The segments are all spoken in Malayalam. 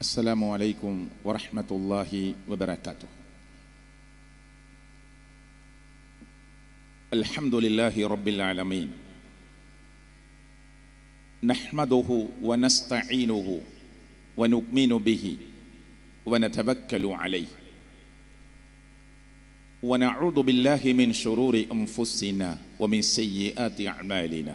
السلام عليكم ورحمة الله وبركاته الحمد لله رب العالمين نحمده ونستعينه ونؤمن به ونتبكل عليه ونعوذ بالله من شرور أنفسنا ومن سيئات أعمالنا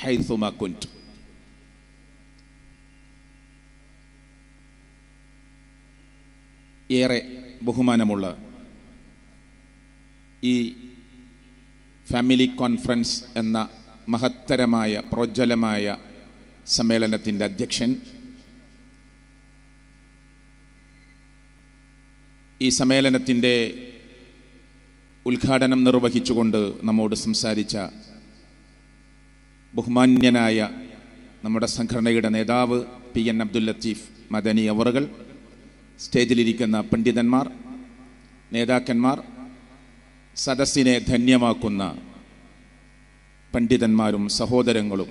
ഹൈസുമ കുൻറ്റ് ഏറെ ബഹുമാനമുള്ള ഈ ഫാമിലി കോൺഫറൻസ് എന്ന മഹത്തരമായ പ്രോജ്വലമായ സമ്മേളനത്തിൻ്റെ അധ്യക്ഷൻ ഈ സമ്മേളനത്തിൻ്റെ ഉദ്ഘാടനം നിർവഹിച്ചുകൊണ്ട് നമ്മോട് സംസാരിച്ച ബഹുമാന്യനായ നമ്മുടെ സംഘടനയുടെ നേതാവ് പി എൻ അബ്ദുൽ ലത്തീഫ് മദനി അവറുകൾ സ്റ്റേജിലിരിക്കുന്ന പണ്ഡിതന്മാർ നേതാക്കന്മാർ സദസ്സിനെ ധന്യമാക്കുന്ന പണ്ഡിതന്മാരും സഹോദരങ്ങളും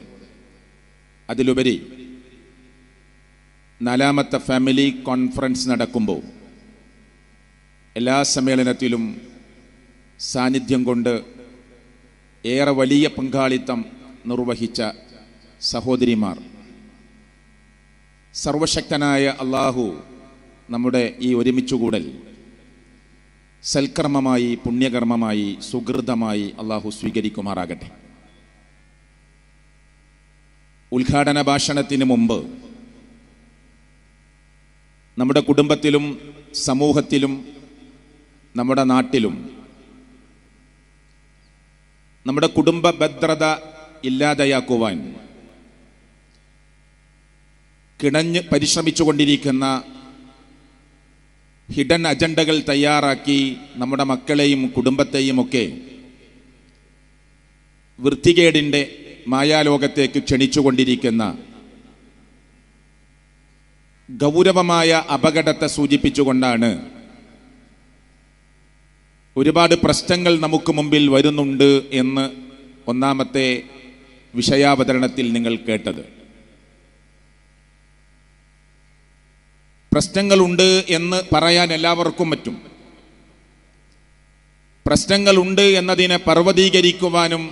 അതിലുപരി നാലാമത്തെ ഫാമിലി കോൺഫറൻസ് നടക്കുമ്പോൾ എല്ലാ സമ്മേളനത്തിലും സാന്നിധ്യം കൊണ്ട് ഏറെ വലിയ പങ്കാളിത്തം നിർവഹിച്ച സഹോദരിമാർ സർവശക്തനായ അള്ളാഹു നമ്മുടെ ഈ ഒരുമിച്ചുകൂടൽ സൽക്കർമ്മമായി പുണ്യകർമ്മമായി സുഹൃതമായി അള്ളാഹു സ്വീകരിക്കുമാറാകട്ടെ ഉദ്ഘാടന ഭാഷണത്തിന് മുമ്പ് നമ്മുടെ കുടുംബത്തിലും സമൂഹത്തിലും നമ്മുടെ നാട്ടിലും നമ്മുടെ കുടുംബ ഭദ്രത ഇല്ലാതെയാക്കുവാൻ കിണഞ്ഞ് പരിശ്രമിച്ചുകൊണ്ടിരിക്കുന്ന ഹിഡൻ അജണ്ടകൾ തയ്യാറാക്കി നമ്മുടെ മക്കളെയും കുടുംബത്തെയും ഒക്കെ വൃത്തികേടിൻ്റെ മായാലോകത്തേക്ക് ക്ഷണിച്ചുകൊണ്ടിരിക്കുന്ന ഗൗരവമായ അപകടത്തെ സൂചിപ്പിച്ചുകൊണ്ടാണ് ഒരുപാട് പ്രശ്നങ്ങൾ നമുക്ക് മുമ്പിൽ വരുന്നുണ്ട് എന്ന് ഒന്നാമത്തെ വിഷയാവതരണത്തിൽ നിങ്ങൾ കേട്ടത് പ്രശ്നങ്ങളുണ്ട് എന്ന് പറയാൻ എല്ലാവർക്കും പറ്റും പ്രശ്നങ്ങളുണ്ട് എന്നതിനെ പർവ്വതീകരിക്കുവാനും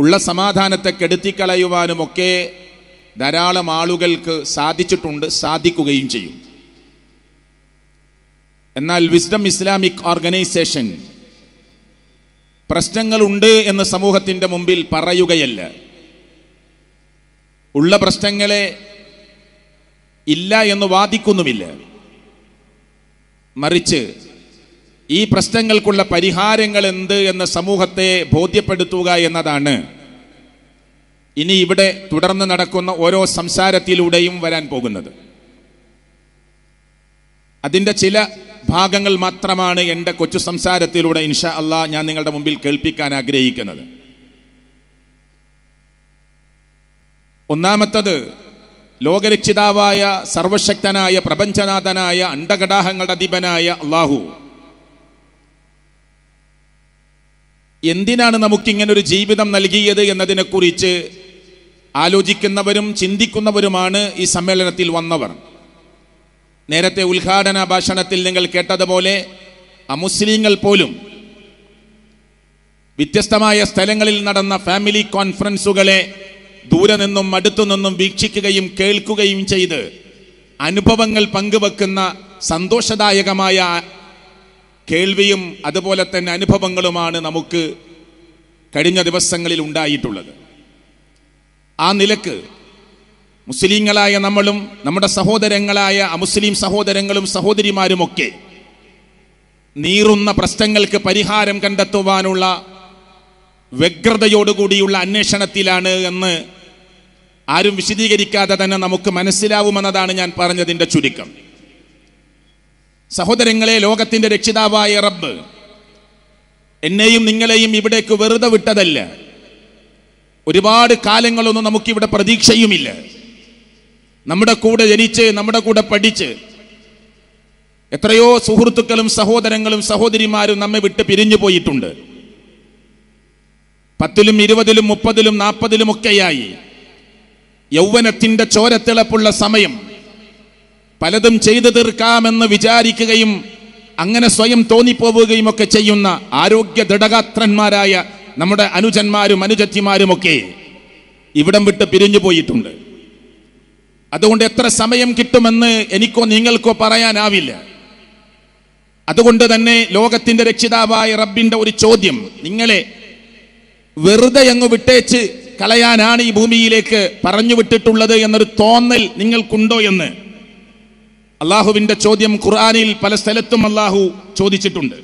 ഉള്ള സമാധാനത്തെ കെടുത്തിക്കളയുവാനുമൊക്കെ ധാരാളം ആളുകൾക്ക് സാധിച്ചിട്ടുണ്ട് സാധിക്കുകയും ചെയ്യും എന്നാൽ വിസ്ഡം ഇസ്ലാമിക് ഓർഗനൈസേഷൻ പ്രശ്നങ്ങളുണ്ട് എന്ന് സമൂഹത്തിൻ്റെ മുമ്പിൽ പറയുകയല്ല ഉള്ള പ്രശ്നങ്ങളെ ഇല്ല എന്ന് വാദിക്കുന്നുമില്ല മറിച്ച് ഈ പ്രശ്നങ്ങൾക്കുള്ള പരിഹാരങ്ങൾ എന്ത് എന്ന് സമൂഹത്തെ ബോധ്യപ്പെടുത്തുക എന്നതാണ് ഇനി ഇവിടെ തുടർന്ന് നടക്കുന്ന ഓരോ സംസാരത്തിലൂടെയും വരാൻ പോകുന്നത് അതിൻ്റെ ചില ഭാഗങ്ങൾ മാത്രമാണ് എൻ്റെ കൊച്ചു സംസാരത്തിലൂടെ ഇൻഷാ അല്ല ഞാൻ നിങ്ങളുടെ മുമ്പിൽ കേൾപ്പിക്കാൻ ആഗ്രഹിക്കുന്നത് ഒന്നാമത്തത് ലോകരക്ഷിതാവായ സർവശക്തനായ പ്രപഞ്ചനാഥനായ അണ്ടഘടാഹങ്ങളുടെ അധിപനായ അള്ളാഹു എന്തിനാണ് നമുക്കിങ്ങനെ ഒരു ജീവിതം നൽകിയത് എന്നതിനെക്കുറിച്ച് ആലോചിക്കുന്നവരും ചിന്തിക്കുന്നവരുമാണ് ഈ സമ്മേളനത്തിൽ വന്നവർ നേരത്തെ ഉദ്ഘാടന ഭാഷണത്തിൽ നിങ്ങൾ കേട്ടതുപോലെ അമുസ്ലിങ്ങൾ പോലും വ്യത്യസ്തമായ സ്ഥലങ്ങളിൽ നടന്ന ഫാമിലി കോൺഫറൻസുകളെ ദൂരെ നിന്നും അടുത്തു നിന്നും വീക്ഷിക്കുകയും കേൾക്കുകയും ചെയ്ത് അനുഭവങ്ങൾ പങ്കുവെക്കുന്ന സന്തോഷദായകമായ കേൾവിയും അതുപോലെ തന്നെ അനുഭവങ്ങളുമാണ് നമുക്ക് കഴിഞ്ഞ ദിവസങ്ങളിൽ ഉണ്ടായിട്ടുള്ളത് ആ നിലക്ക് മുസ്ലിങ്ങളായ നമ്മളും നമ്മുടെ സഹോദരങ്ങളായ അമുസ്ലിം സഹോദരങ്ങളും സഹോദരിമാരുമൊക്കെ നീറുന്ന പ്രശ്നങ്ങൾക്ക് പരിഹാരം കണ്ടെത്തുവാനുള്ള വ്യഗ്രതയോടുകൂടിയുള്ള അന്വേഷണത്തിലാണ് എന്ന് ആരും വിശദീകരിക്കാതെ തന്നെ നമുക്ക് മനസ്സിലാവുമെന്നതാണ് ഞാൻ പറഞ്ഞതിൻ്റെ ചുരുക്കം സഹോദരങ്ങളെ ലോകത്തിൻ്റെ രക്ഷിതാവായ റബ്ബ് എന്നെയും നിങ്ങളെയും ഇവിടേക്ക് വെറുതെ വിട്ടതല്ല ഒരുപാട് കാലങ്ങളൊന്നും നമുക്കിവിടെ പ്രതീക്ഷയുമില്ല നമ്മുടെ കൂടെ ജനിച്ച് നമ്മുടെ കൂടെ പഠിച്ച് എത്രയോ സുഹൃത്തുക്കളും സഹോദരങ്ങളും സഹോദരിമാരും നമ്മെ വിട്ട് പിരിഞ്ഞു പോയിട്ടുണ്ട് പത്തിലും ഇരുപതിലും മുപ്പതിലും നാൽപ്പതിലും ഒക്കെയായി യൗവനത്തിന്റെ ചോരത്തിളപ്പുള്ള സമയം പലതും ചെയ്തു തീർക്കാമെന്ന് വിചാരിക്കുകയും അങ്ങനെ സ്വയം തോന്നിപ്പോവുകയും ഒക്കെ ചെയ്യുന്ന ആരോഗ്യ ദൃഢഗാത്രന്മാരായ നമ്മുടെ അനുജന്മാരും അനുജത്തിമാരുമൊക്കെ ഇവിടം വിട്ട് പിരിഞ്ഞു പോയിട്ടുണ്ട് അതുകൊണ്ട് എത്ര സമയം കിട്ടുമെന്ന് എനിക്കോ നിങ്ങൾക്കോ പറയാനാവില്ല അതുകൊണ്ട് തന്നെ ലോകത്തിന്റെ രക്ഷിതാവായ റബ്ബിന്റെ ഒരു ചോദ്യം നിങ്ങളെ വെറുതെ അങ്ങ് വിട്ടേച്ച് കളയാനാണ് ഈ ഭൂമിയിലേക്ക് പറഞ്ഞു വിട്ടിട്ടുള്ളത് എന്നൊരു തോന്നൽ നിങ്ങൾക്കുണ്ടോ എന്ന് അള്ളാഹുവിന്റെ ചോദ്യം ഖുർആാനിൽ പല സ്ഥലത്തും അള്ളാഹു ചോദിച്ചിട്ടുണ്ട്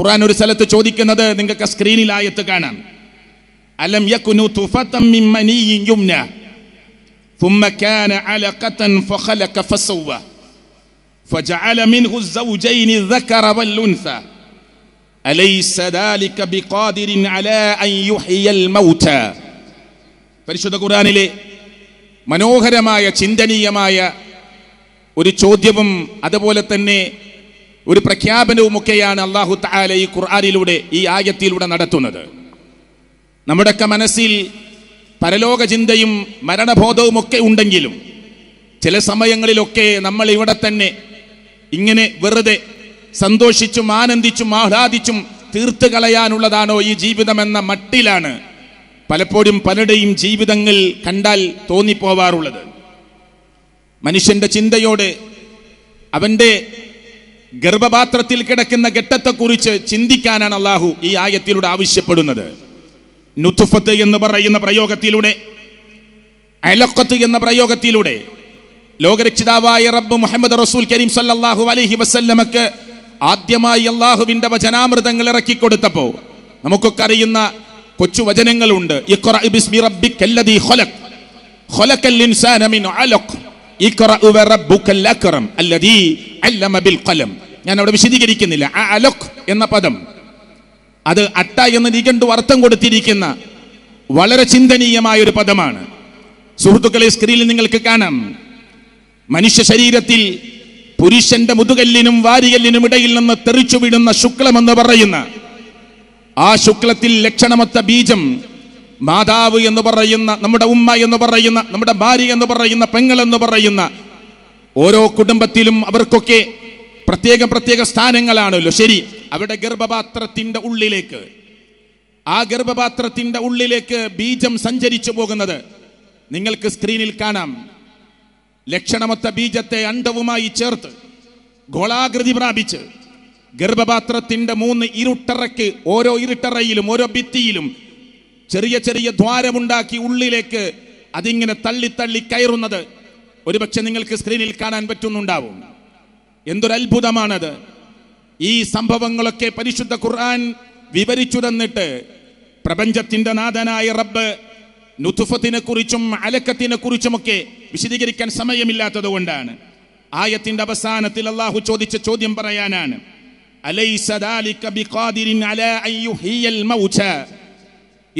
ഖുർആൻ ഒരു സ്ഥലത്ത് ചോദിക്കുന്നത് നിങ്ങൾക്ക് സ്ക്രീനിൽ ആയത്ത് കാണാം ألم يكن نطفة من مني يمنى ثم كان علقة فخلق فسوى فجعل منه الزوجين الذكر والأنثى أليس ذلك بقادر على أن يحيي الموتى القرآن പരിശുദ്ധ ഖുർആനിലെ മനോഹരമായ ചിന്തനീയമായ ഒരു ചോദ്യവും അതുപോലെ തന്നെ ഒരു പ്രഖ്യാപനവുമൊക്കെയാണ് അള്ളാഹു താല ഈ ഖുർആനിലൂടെ ഈ ആയത്തിലൂടെ നടത്തുന്നത് നമ്മുടെയൊക്കെ മനസ്സിൽ പരലോക ചിന്തയും മരണബോധവും ഒക്കെ ഉണ്ടെങ്കിലും ചില സമയങ്ങളിലൊക്കെ നമ്മൾ ഇവിടെ തന്നെ ഇങ്ങനെ വെറുതെ സന്തോഷിച്ചും ആനന്ദിച്ചും ആഹ്ലാദിച്ചും തീർത്തു കളയാനുള്ളതാണോ ഈ ജീവിതമെന്ന മട്ടിലാണ് പലപ്പോഴും പലരുടെയും ജീവിതങ്ങൾ കണ്ടാൽ തോന്നിപ്പോവാറുള്ളത് മനുഷ്യന്റെ ചിന്തയോട് അവന്റെ ഗർഭപാത്രത്തിൽ കിടക്കുന്ന ഘട്ടത്തെക്കുറിച്ച് ചിന്തിക്കാനാണ് അള്ളാഹു ഈ ആയത്തിലൂടെ ആവശ്യപ്പെടുന്നത് നുത്തുഫത്ത് എന്ന് പറയുന്ന പ്രയോഗത്തിലൂടെ അലക്കത്ത് എന്ന പ്രയോഗത്തിലൂടെ ലോകരക്ഷിതാവായ റബ്ബ് മുഹമ്മദ് റസൂൽ കരീം സല്ലാഹു അലഹി വസല്ലമക്ക് ആദ്യമായി അള്ളാഹുവിന്റെ വചനാമൃതങ്ങൾ ഇറക്കി കൊടുത്തപ്പോൾ നമുക്കൊക്കെ അറിയുന്ന കൊച്ചു വചനങ്ങളുണ്ട് ഞാൻ അവിടെ വിശദീകരിക്കുന്നില്ല എന്ന പദം അത് അട്ട എന്ന് നിഘണ്ടു അർത്ഥം കൊടുത്തിരിക്കുന്ന വളരെ ചിന്തനീയമായ ഒരു പദമാണ് സുഹൃത്തുക്കളെ സ്ക്രീനിൽ നിങ്ങൾക്ക് കാണാം മനുഷ്യ ശരീരത്തിൽ പുരുഷന്റെ മുതുകല്ലിനും വാരികല്ലിനും ഇടയിൽ നിന്ന് തെറിച്ചു വീഴുന്ന ശുക്ലമെന്ന് പറയുന്ന ആ ശുക്ലത്തിൽ ലക്ഷണമൊത്ത ബീജം മാതാവ് എന്ന് പറയുന്ന നമ്മുടെ ഉമ്മ എന്ന് പറയുന്ന നമ്മുടെ ഭാര്യ എന്ന് പറയുന്ന പെങ്ങൾ എന്ന് പറയുന്ന ഓരോ കുടുംബത്തിലും അവർക്കൊക്കെ പ്രത്യേക പ്രത്യേക സ്ഥാനങ്ങളാണല്ലോ ശരി അവിടെ ഗർഭപാത്രത്തിന്റെ ഉള്ളിലേക്ക് ആ ഗർഭപാത്രത്തിന്റെ ഉള്ളിലേക്ക് ബീജം സഞ്ചരിച്ചു പോകുന്നത് നിങ്ങൾക്ക് സ്ക്രീനിൽ കാണാം ലക്ഷണമൊത്ത ബീജത്തെ അണ്ടവുമായി ചേർത്ത് ഗോളാകൃതി പ്രാപിച്ച് ഗർഭപാത്രത്തിന്റെ മൂന്ന് ഇരുട്ടറയ്ക്ക് ഓരോ ഇരുട്ടറയിലും ഓരോ ഭിത്തിയിലും ചെറിയ ചെറിയ ദ്വാരമുണ്ടാക്കി ഉള്ളിലേക്ക് അതിങ്ങനെ തള്ളി തള്ളി കയറുന്നത് ഒരുപക്ഷെ നിങ്ങൾക്ക് സ്ക്രീനിൽ കാണാൻ പറ്റുന്നുണ്ടാവും എന്തൊരത്ഭുതമാണത് ഈ സംഭവങ്ങളൊക്കെ പരിശുദ്ധ ഖുർആൻ വിവരിച്ചു തന്നിട്ട് പ്രപഞ്ചത്തിന്റെ നാഥനായ റബ്ബ് നുതുഫത്തിനെ കുറിച്ചും അലക്കത്തിനെ കുറിച്ചുമൊക്കെ വിശദീകരിക്കാൻ സമയമില്ലാത്തത് കൊണ്ടാണ് ആയത്തിന്റെ അവസാനത്തിൽ അള്ളാഹു ചോദിച്ച ചോദ്യം പറയാനാണ്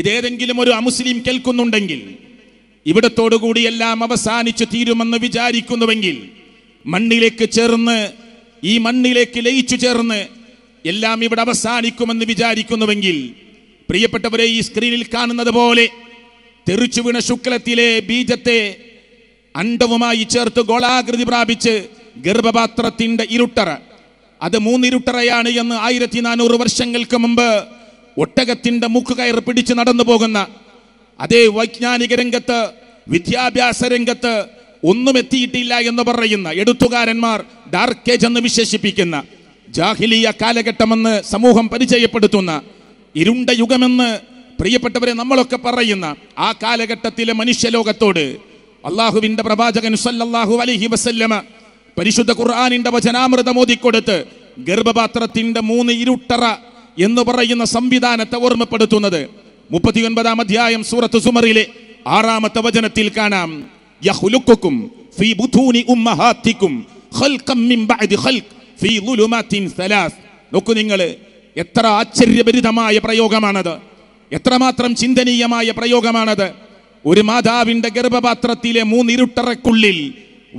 ഇതേതെങ്കിലും ഒരു അമുസ്ലിം കേൾക്കുന്നുണ്ടെങ്കിൽ ഇവിടത്തോടുകൂടി എല്ലാം അവസാനിച്ചു തീരുമെന്ന് വിചാരിക്കുന്നുവെങ്കിൽ മണ്ണിലേക്ക് ചേർന്ന് ഈ മണ്ണിലേക്ക് ലയിച്ചു ചേർന്ന് എല്ലാം ഇവിടെ അവസാനിക്കുമെന്ന് വിചാരിക്കുന്നുവെങ്കിൽ പ്രിയപ്പെട്ടവരെ ഈ സ്ക്രീനിൽ കാണുന്നത് പോലെ തെറിച്ചു വീണ ശുക്ലത്തിലെ ബീജത്തെ അണ്ടവുമായി ചേർത്ത് ഗോളാകൃതി പ്രാപിച്ച് ഗർഭപാത്രത്തിന്റെ ഇരുട്ടറ അത് മൂന്നിരുട്ടറയാണ് എന്ന് ആയിരത്തി നാനൂറ് വർഷങ്ങൾക്ക് മുമ്പ് ഒട്ടകത്തിന്റെ മൂക്ക് കയർ പിടിച്ച് നടന്നു പോകുന്ന അതേ വൈജ്ഞാനിക രംഗത്ത് വിദ്യാഭ്യാസ രംഗത്ത് ഒന്നും എത്തിയിട്ടില്ല എന്ന് പറയുന്ന എടുത്തുകാരന്മാർ ഡാർക്കേജ് എന്ന് വിശേഷിപ്പിക്കുന്ന ജാഹിലിയ കാലഘട്ടമെന്ന് സമൂഹം പരിചയപ്പെടുത്തുന്ന ഇരുണ്ട യുഗമെന്ന് പ്രിയപ്പെട്ടവരെ നമ്മളൊക്കെ പറയുന്ന ആ കാലഘട്ടത്തിലെ മനുഷ്യലോകത്തോട് അള്ളാഹുവിന്റെ പ്രവാചകൻ സല്ലല്ലാഹു അലൈഹി വസല്ലമ പരിശുദ്ധ ഖുർആാനിന്റെ വചനാമൃതം ഓതിക്കൊടുത്ത് ഗർഭപാത്രത്തിന്റെ മൂന്ന് ഇരുട്ടറ എന്ന് പറയുന്ന സംവിധാനത്തെ ഓർമ്മപ്പെടുത്തുന്നത് മുപ്പത്തിയൊൻപതാം അധ്യായം സൂറത്ത് സുമറിലെ ആറാമത്തെ വചനത്തിൽ കാണാം യഹ്ലുക്കും ഫീ ബുധൂനി ഉമ്മഹാത്തിക്കും ഖൽഖം മിൻ ബഅദി ഖൽഖ് ഫീ ളുലുമാത്തിൻ സലാസ് നോക്കൂ നിങ്ങൾ എത്ര ആശ്ചര്യഭരിതമായ പ്രയോഗമാണത് എത്രമാത്രം ചിന്തനീയമായ പ്രയോഗമാണത് ഒരു മാതാവിന്റെ ഗർഭപാത്രത്തിലെ മൂന്നിരുട്ടറക്കുള്ളിൽ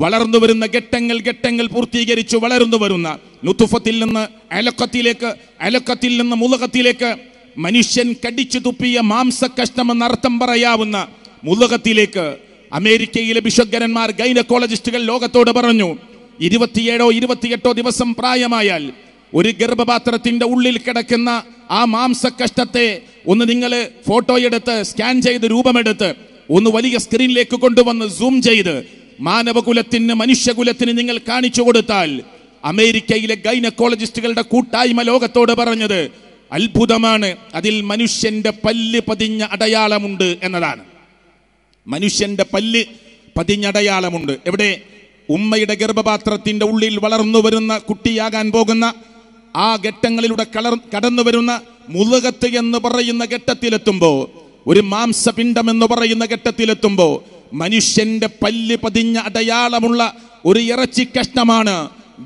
വളർന്നു വരുന്ന ഘട്ടങ്ങൾ ഘട്ടങ്ങൾ പൂർത്തീകരിച്ചു വളർന്നു വരുന്ന ലുത്തുഫത്തിൽ നിന്ന് അലക്കത്തിലേക്ക് അലക്കത്തിൽ നിന്ന് മുലകത്തിലേക്ക് മനുഷ്യൻ കടിച്ചു തുപ്പിയ മാംസ കഷ്ണമെന്ന് അർത്ഥം പറയാവുന്ന മുലകത്തിലേക്ക് അമേരിക്കയിലെ ബിഷഗ്ഗരന്മാർ ഗൈനക്കോളജിസ്റ്റുകൾ ലോകത്തോട് പറഞ്ഞു ഇരുപത്തിയേഴോ ഇരുപത്തിയെട്ടോ ദിവസം പ്രായമായാൽ ഒരു ഗർഭപാത്രത്തിന്റെ ഉള്ളിൽ കിടക്കുന്ന ആ മാംസകഷ്ടത്തെ ഒന്ന് നിങ്ങൾ ഫോട്ടോ എടുത്ത് സ്കാൻ ചെയ്ത് രൂപമെടുത്ത് ഒന്ന് വലിയ സ്ക്രീനിലേക്ക് കൊണ്ടുവന്ന് സൂം ചെയ്ത് മാനവകുലത്തിന് മനുഷ്യകുലത്തിന് നിങ്ങൾ കാണിച്ചു കൊടുത്താൽ അമേരിക്കയിലെ ഗൈനക്കോളജിസ്റ്റുകളുടെ കൂട്ടായ്മ ലോകത്തോട് പറഞ്ഞത് അത്ഭുതമാണ് അതിൽ മനുഷ്യന്റെ പല്ല് പതിഞ്ഞ അടയാളമുണ്ട് എന്നതാണ് മനുഷ്യന്റെ പല്ല് പതിഞ്ഞടയാളമുണ്ട് എവിടെ ഉമ്മയുടെ ഗർഭപാത്രത്തിന്റെ ഉള്ളിൽ വളർന്നു വരുന്ന കുട്ടിയാകാൻ പോകുന്ന ആ ഘട്ടങ്ങളിലൂടെ കളർ കടന്നു വരുന്ന മുതുകത്ത് എന്ന് പറയുന്ന ഘട്ടത്തിലെത്തുമ്പോ ഒരു മാംസപിണ്ഡം എന്ന് പറയുന്ന ഘട്ടത്തിലെത്തുമ്പോ മനുഷ്യന്റെ പല്ല് പതിഞ്ഞ അടയാളമുള്ള ഒരു ഇറച്ചി കഷ്ണമാണ്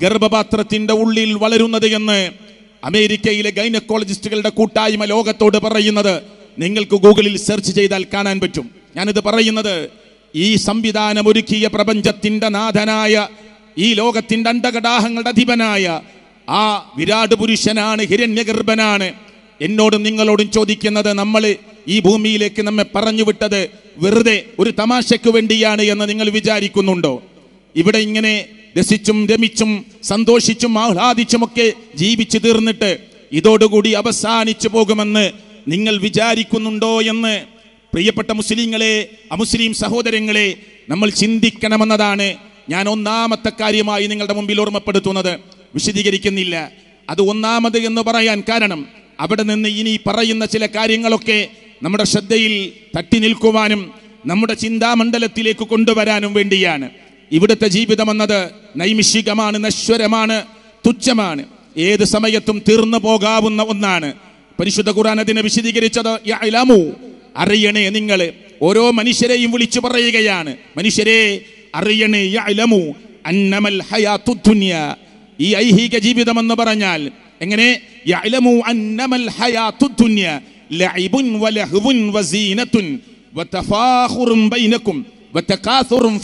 ഗർഭപാത്രത്തിന്റെ ഉള്ളിൽ വളരുന്നത് എന്ന് അമേരിക്കയിലെ ഗൈനക്കോളജിസ്റ്റുകളുടെ കൂട്ടായ്മ ലോകത്തോട് പറയുന്നത് നിങ്ങൾക്ക് ഗൂഗിളിൽ സെർച്ച് ചെയ്താൽ കാണാൻ പറ്റും ഞാനിത് പറയുന്നത് ഈ സംവിധാനം ഒരുക്കിയ പ്രപഞ്ചത്തിന്റെ നാഥനായ ഈ ലോകത്തിന്റെ അണ്ടകടാഹങ്ങളുടെ അധിപനായ ആ വിരാട് പുരുഷനാണ് ഹിരണ്യഗർഭനാണ് എന്നോടും നിങ്ങളോടും ചോദിക്കുന്നത് നമ്മൾ ഈ ഭൂമിയിലേക്ക് നമ്മെ പറഞ്ഞു വിട്ടത് വെറുതെ ഒരു തമാശയ്ക്ക് വേണ്ടിയാണ് എന്ന് നിങ്ങൾ വിചാരിക്കുന്നുണ്ടോ ഇവിടെ ഇങ്ങനെ രസിച്ചും രമിച്ചും സന്തോഷിച്ചും ആഹ്ലാദിച്ചുമൊക്കെ ജീവിച്ചു തീർന്നിട്ട് ഇതോടുകൂടി അവസാനിച്ചു പോകുമെന്ന് നിങ്ങൾ വിചാരിക്കുന്നുണ്ടോ എന്ന് പ്രിയപ്പെട്ട മുസ്ലിങ്ങളെ അമുസ്ലിം സഹോദരങ്ങളെ നമ്മൾ ചിന്തിക്കണമെന്നതാണ് ഞാൻ ഒന്നാമത്തെ കാര്യമായി നിങ്ങളുടെ മുമ്പിൽ ഓർമ്മപ്പെടുത്തുന്നത് വിശദീകരിക്കുന്നില്ല അത് ഒന്നാമത് എന്ന് പറയാൻ കാരണം അവിടെ നിന്ന് ഇനി പറയുന്ന ചില കാര്യങ്ങളൊക്കെ നമ്മുടെ ശ്രദ്ധയിൽ തട്ടി നിൽക്കുവാനും നമ്മുടെ ചിന്താമണ്ഡലത്തിലേക്ക് കൊണ്ടുവരാനും വേണ്ടിയാണ് ഇവിടുത്തെ ജീവിതം എന്നത് നൈമിഷികമാണ് നശ്വരമാണ് തുച്ഛമാണ് ഏത് സമയത്തും തീർന്നു പോകാവുന്ന ഒന്നാണ് പരിശുദ്ധ ഖുർആൻ അതിനെ വിശദീകരിച്ചത് അറിയണേ നിങ്ങൾ ഓരോ മനുഷ്യരെയും വിളിച്ചു പറയുകയാണ് മനുഷ്യരെ അറിയണേ ഈ ഐഹിക ജീവിതം എന്ന് പറഞ്ഞാൽ എങ്ങനെ യഅലമു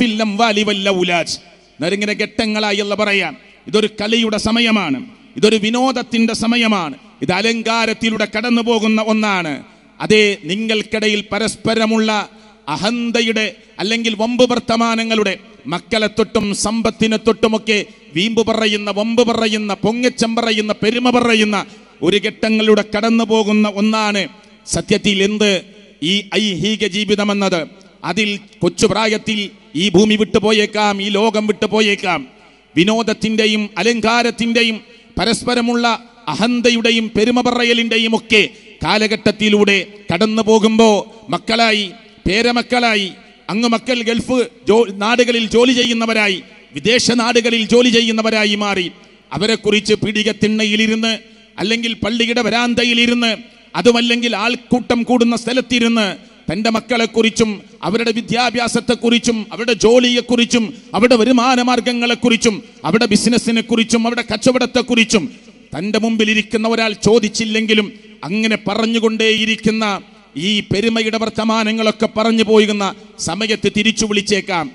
ഫിൽ വൽ ഔലാദ് ഘട്ടങ്ങളായി അല്ല പറയാം ഇതൊരു കലയുടെ സമയമാണ് ഇതൊരു വിനോദത്തിന്റെ സമയമാണ് ഇത് അലങ്കാരത്തിലൂടെ കടന്നു പോകുന്ന ഒന്നാണ് അതെ നിങ്ങൾക്കിടയിൽ പരസ്പരമുള്ള അഹന്തയുടെ അല്ലെങ്കിൽ വമ്പ് വർത്തമാനങ്ങളുടെ മക്കളെ തൊട്ടും സമ്പത്തിനെ തൊട്ടുമൊക്കെ വീമ്പ് പറയുന്ന വമ്പ് പറയുന്ന പൊങ്ങച്ചം പറയുന്ന പെരുമ പറയുന്ന ഒരു ഘട്ടങ്ങളിലൂടെ കടന്നു പോകുന്ന ഒന്നാണ് സത്യത്തിൽ എന്ത് ഈ ഐഹിക ജീവിതമെന്നത് അതിൽ കൊച്ചുപ്രായത്തിൽ ഈ ഭൂമി വിട്ടുപോയേക്കാം ഈ ലോകം വിട്ടുപോയേക്കാം വിനോദത്തിൻ്റെയും അലങ്കാരത്തിൻ്റെയും പരസ്പരമുള്ള അഹന്തയുടെയും പെരുമ പറയലിൻ്റെയും ഒക്കെ കാലഘട്ടത്തിലൂടെ കടന്നു പോകുമ്പോൾ മക്കളായി പേരമക്കളായി അങ്ങ് മക്കൾ ഗൾഫ് നാടുകളിൽ ജോലി ചെയ്യുന്നവരായി വിദേശ നാടുകളിൽ ജോലി ചെയ്യുന്നവരായി മാറി അവരെക്കുറിച്ച് പീഡിക തിണ്ണയിലിരുന്ന് അല്ലെങ്കിൽ പള്ളിയുടെ വരാന്തയിലിരുന്ന് അതുമല്ലെങ്കിൽ ആൾക്കൂട്ടം കൂടുന്ന സ്ഥലത്തിരുന്ന് തൻ്റെ മക്കളെക്കുറിച്ചും അവരുടെ വിദ്യാഭ്യാസത്തെക്കുറിച്ചും അവരുടെ ജോലിയെക്കുറിച്ചും അവരുടെ വരുമാന മാർഗങ്ങളെക്കുറിച്ചും അവരുടെ ബിസിനസ്സിനെക്കുറിച്ചും അവരുടെ കച്ചവടത്തെക്കുറിച്ചും തൻ്റെ ഇരിക്കുന്ന ഒരാൾ ചോദിച്ചില്ലെങ്കിലും അങ്ങനെ പറഞ്ഞുകൊണ്ടേയിരിക്കുന്ന ഈ പെരുമയുടെ വർത്തമാനങ്ങളൊക്കെ പറഞ്ഞു പോയിരുന്ന സമയത്ത് തിരിച്ചു വിളിച്ചേക്കാം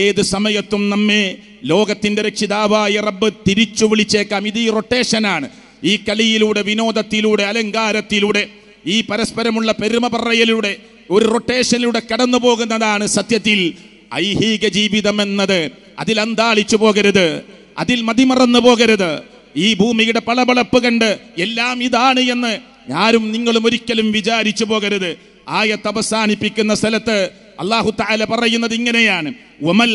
ഏത് സമയത്തും നമ്മെ ലോകത്തിന്റെ രക്ഷിതാവായ റബ്ബ് തിരിച്ചു വിളിച്ചേക്കാം ഇത് ഈ റൊട്ടേഷനാണ് ഈ കളിയിലൂടെ വിനോദത്തിലൂടെ അലങ്കാരത്തിലൂടെ ഈ പരസ്പരമുള്ള പെരുമ പറയലിലൂടെ ഒരു റൊട്ടേഷനിലൂടെ കടന്നു പോകുന്നതാണ് സത്യത്തിൽ ഐഹിക ജീവിതം എന്നത് അതിൽ അന്താളിച്ചു പോകരുത് അതിൽ മതിമറന്നു പോകരുത് ഈ ഭൂമിയുടെ പളപളപ്പ് കണ്ട് എല്ലാം ഇതാണ് എന്ന് ആരും നിങ്ങളും ഒരിക്കലും വിചാരിച്ചു പോകരുത് ആയത്ത് അവസാനിപ്പിക്കുന്ന സ്ഥലത്ത് അള്ളാഹു താല പറയുന്നത് ഇങ്ങനെയാണ് ഒമൽ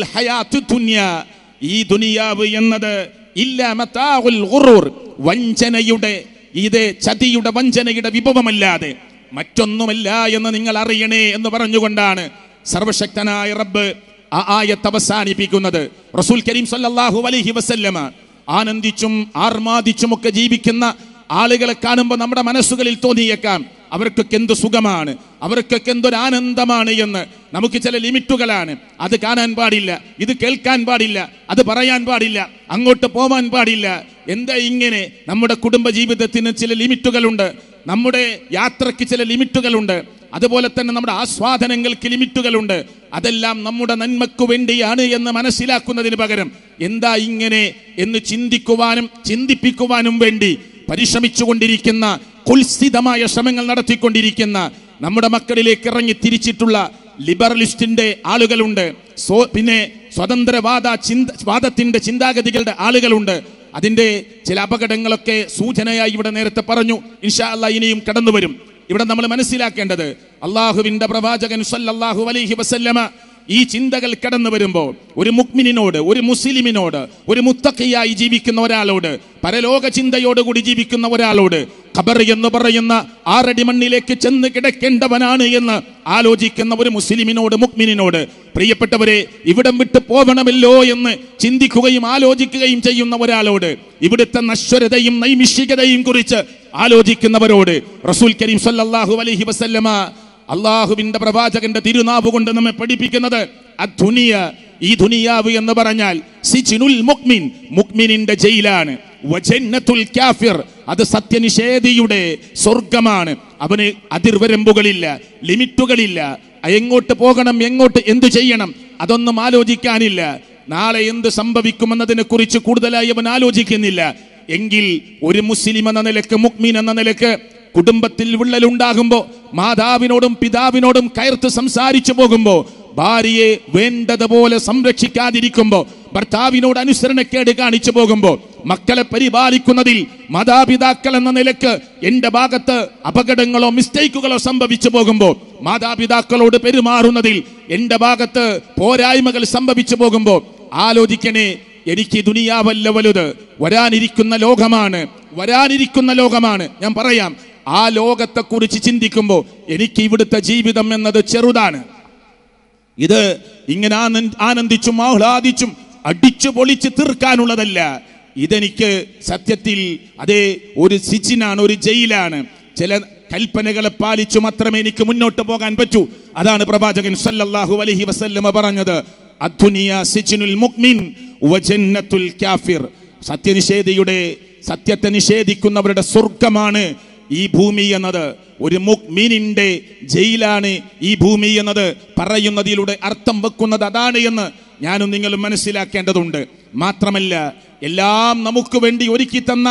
ഈ ദുനിയാവ് എന്നത് വഞ്ചനയുടെ ഇത് ചതിയുടെ വഞ്ചനയുടെ വിഭവമല്ലാതെ മറ്റൊന്നുമല്ല എന്ന് നിങ്ങൾ അറിയണേ എന്ന് പറഞ്ഞുകൊണ്ടാണ് സർവശക്തനായ റബ്ബ് ആ ആയത്ത് അവസാനിപ്പിക്കുന്നത് റസൂൽ കരീം സല്ലാഹു അലഹി വസല്ലമ ആനന്ദിച്ചും ആർമാദിച്ചുമൊക്കെ ജീവിക്കുന്ന ആളുകളെ കാണുമ്പോൾ നമ്മുടെ മനസ്സുകളിൽ തോന്നിയേക്കാം അവർക്കൊക്കെ എന്ത് സുഖമാണ് അവർക്കൊക്കെ എന്തൊരു ആനന്ദമാണ് എന്ന് നമുക്ക് ചില ലിമിറ്റുകളാണ് അത് കാണാൻ പാടില്ല ഇത് കേൾക്കാൻ പാടില്ല അത് പറയാൻ പാടില്ല അങ്ങോട്ട് പോവാൻ പാടില്ല എന്താ ഇങ്ങനെ നമ്മുടെ കുടുംബ ജീവിതത്തിന് ചില ലിമിറ്റുകളുണ്ട് നമ്മുടെ യാത്രയ്ക്ക് ചില ലിമിറ്റുകളുണ്ട് അതുപോലെ തന്നെ നമ്മുടെ ആസ്വാദനങ്ങൾക്ക് ലിമിറ്റുകളുണ്ട് അതെല്ലാം നമ്മുടെ നന്മയ്ക്കു വേണ്ടിയാണ് എന്ന് മനസ്സിലാക്കുന്നതിന് പകരം എന്താ ഇങ്ങനെ എന്ന് ചിന്തിക്കുവാനും ചിന്തിപ്പിക്കുവാനും വേണ്ടി പരിശ്രമിച്ചു കൊണ്ടിരിക്കുന്ന കുൽസിതമായ ശ്രമങ്ങൾ നടത്തിക്കൊണ്ടിരിക്കുന്ന നമ്മുടെ മക്കളിലേക്ക് ഇറങ്ങി തിരിച്ചിട്ടുള്ള ലിബറലിസ്റ്റിന്റെ ആളുകളുണ്ട് സോ പിന്നെ സ്വതന്ത്രവാദ ചിന്ത വാദത്തിന്റെ ചിന്താഗതികളുടെ ആളുകളുണ്ട് അതിന്റെ ചില അപകടങ്ങളൊക്കെ സൂചനയായി ഇവിടെ നേരത്തെ പറഞ്ഞു ഇൻഷാ അല്ല ഇനിയും കടന്നു വരും ഇവിടെ നമ്മൾ മനസ്സിലാക്കേണ്ടത് അള്ളാഹുവിന്റെ പ്രവാചകൻ സല്ലല്ലാഹു അലൈഹി വസല്ലമ ഈ ചിന്തകൾ കടന്നു വരുമ്പോൾ ഒരു മുക്മിനിനോട് ഒരു മുസ്ലിമിനോട് ഒരു മുത്തക്കയായി ജീവിക്കുന്ന ഒരാളോട് പരലോക ചിന്തയോടുകൂടി ജീവിക്കുന്ന ഒരാളോട് ഖബർ എന്ന് പറയുന്ന ആറടി മണ്ണിലേക്ക് ചെന്ന് കിടക്കേണ്ടവനാണ് എന്ന് ആലോചിക്കുന്ന ഒരു മുസ്ലിമിനോട് മുക്മിനിനോട് പ്രിയപ്പെട്ടവരെ ഇവിടം വിട്ട് പോകണമല്ലോ എന്ന് ചിന്തിക്കുകയും ആലോചിക്കുകയും ചെയ്യുന്ന ഒരാളോട് ഇവിടുത്തെ നശ്വരതയും നൈമിഷികതയും കുറിച്ച് ആലോചിക്കുന്നവരോട് റസൂൽ കരീം സല്ലല്ലാഹു അലൈഹി വസല്ലമ അള്ളാഹുവിന്റെ പ്രവാചകന്റെ തിരുനാവ് കൊണ്ട് നമ്മെ പഠിപ്പിക്കുന്നത് അധുനിയ ഈ ദുനിയാവ് എന്ന് പറഞ്ഞാൽ സിജിനുൽ മുക്മിൻ മുക്മിനിന്റെ ജയിലാണ് വജന്നത്തുൽ കാഫിർ അത് സത്യനിഷേധിയുടെ സ്വർഗമാണ് അവന് അതിർവരമ്പുകളില്ല ലിമിറ്റുകളില്ല എങ്ങോട്ട് പോകണം എങ്ങോട്ട് എന്തു ചെയ്യണം അതൊന്നും ആലോചിക്കാനില്ല നാളെ എന്ത് സംഭവിക്കുമെന്നതിനെ കുറിച്ച് കൂടുതലായി അവൻ ആലോചിക്കുന്നില്ല എങ്കിൽ ഒരു മുസ്ലിം എന്ന നിലക്ക് മുക്മീൻ എന്ന നിലക്ക് കുടുംബത്തിൽ വിള്ളലുണ്ടാകുമ്പോൾ മാതാവിനോടും പിതാവിനോടും കയർത്ത് സംസാരിച്ചു പോകുമ്പോൾ ഭാര്യയെ വേണ്ടതുപോലെ സംരക്ഷിക്കാതിരിക്കുമ്പോൾ ഭർത്താവിനോട് അനുസരണക്കേട് കാണിച്ചു പോകുമ്പോൾ മക്കളെ പരിപാലിക്കുന്നതിൽ മാതാപിതാക്കൾ എന്ന നിലക്ക് എൻ്റെ ഭാഗത്ത് അപകടങ്ങളോ മിസ്റ്റേക്കുകളോ സംഭവിച്ചു പോകുമ്പോൾ മാതാപിതാക്കളോട് പെരുമാറുന്നതിൽ എൻ്റെ ഭാഗത്ത് പോരായ്മകൾ സംഭവിച്ചു പോകുമ്പോൾ ആലോചിക്കണേ എനിക്ക് ദുനിയാവല്ല വലുത് വരാനിരിക്കുന്ന ലോകമാണ് വരാനിരിക്കുന്ന ലോകമാണ് ഞാൻ പറയാം ആ ലോകത്തെ കുറിച്ച് ചിന്തിക്കുമ്പോൾ എനിക്ക് ഇവിടുത്തെ ജീവിതം എന്നത് ചെറുതാണ് ഇത് ഇങ്ങനെ ആനന്ദിച്ചും ആഹ്ലാദിച്ചും അടിച്ചു പൊളിച്ച് തീർക്കാനുള്ളതല്ല ഇതെനിക്ക് സത്യത്തിൽ അതേ ഒരു സിച്ചിനാണ് ഒരു ജയിലാണ് ചില കൽപ്പനകളെ പാലിച്ചു മാത്രമേ എനിക്ക് മുന്നോട്ട് പോകാൻ പറ്റൂ അതാണ് പ്രവാചകൻ സല്ലല്ലാഹു അലഹി വസല്ലമ പറഞ്ഞത് അധുനിയ സിച്ചിനുൽ മുക്മിൻ വജന്നത്തുൽ കാഫിർ സത്യനിഷേധിയുടെ സത്യത്തെ നിഷേധിക്കുന്നവരുടെ സ്വർഗമാണ് ഈ ഭൂമി എന്നത് ഒരു മുക്മീനിന്റെ ജയിലാണ് ഈ ഭൂമി എന്നത് പറയുന്നതിലൂടെ അർത്ഥം വെക്കുന്നത് അതാണ് എന്ന് ഞാനും നിങ്ങളും മനസ്സിലാക്കേണ്ടതുണ്ട് മാത്രമല്ല എല്ലാം നമുക്ക് വേണ്ടി ഒരുക്കി തന്ന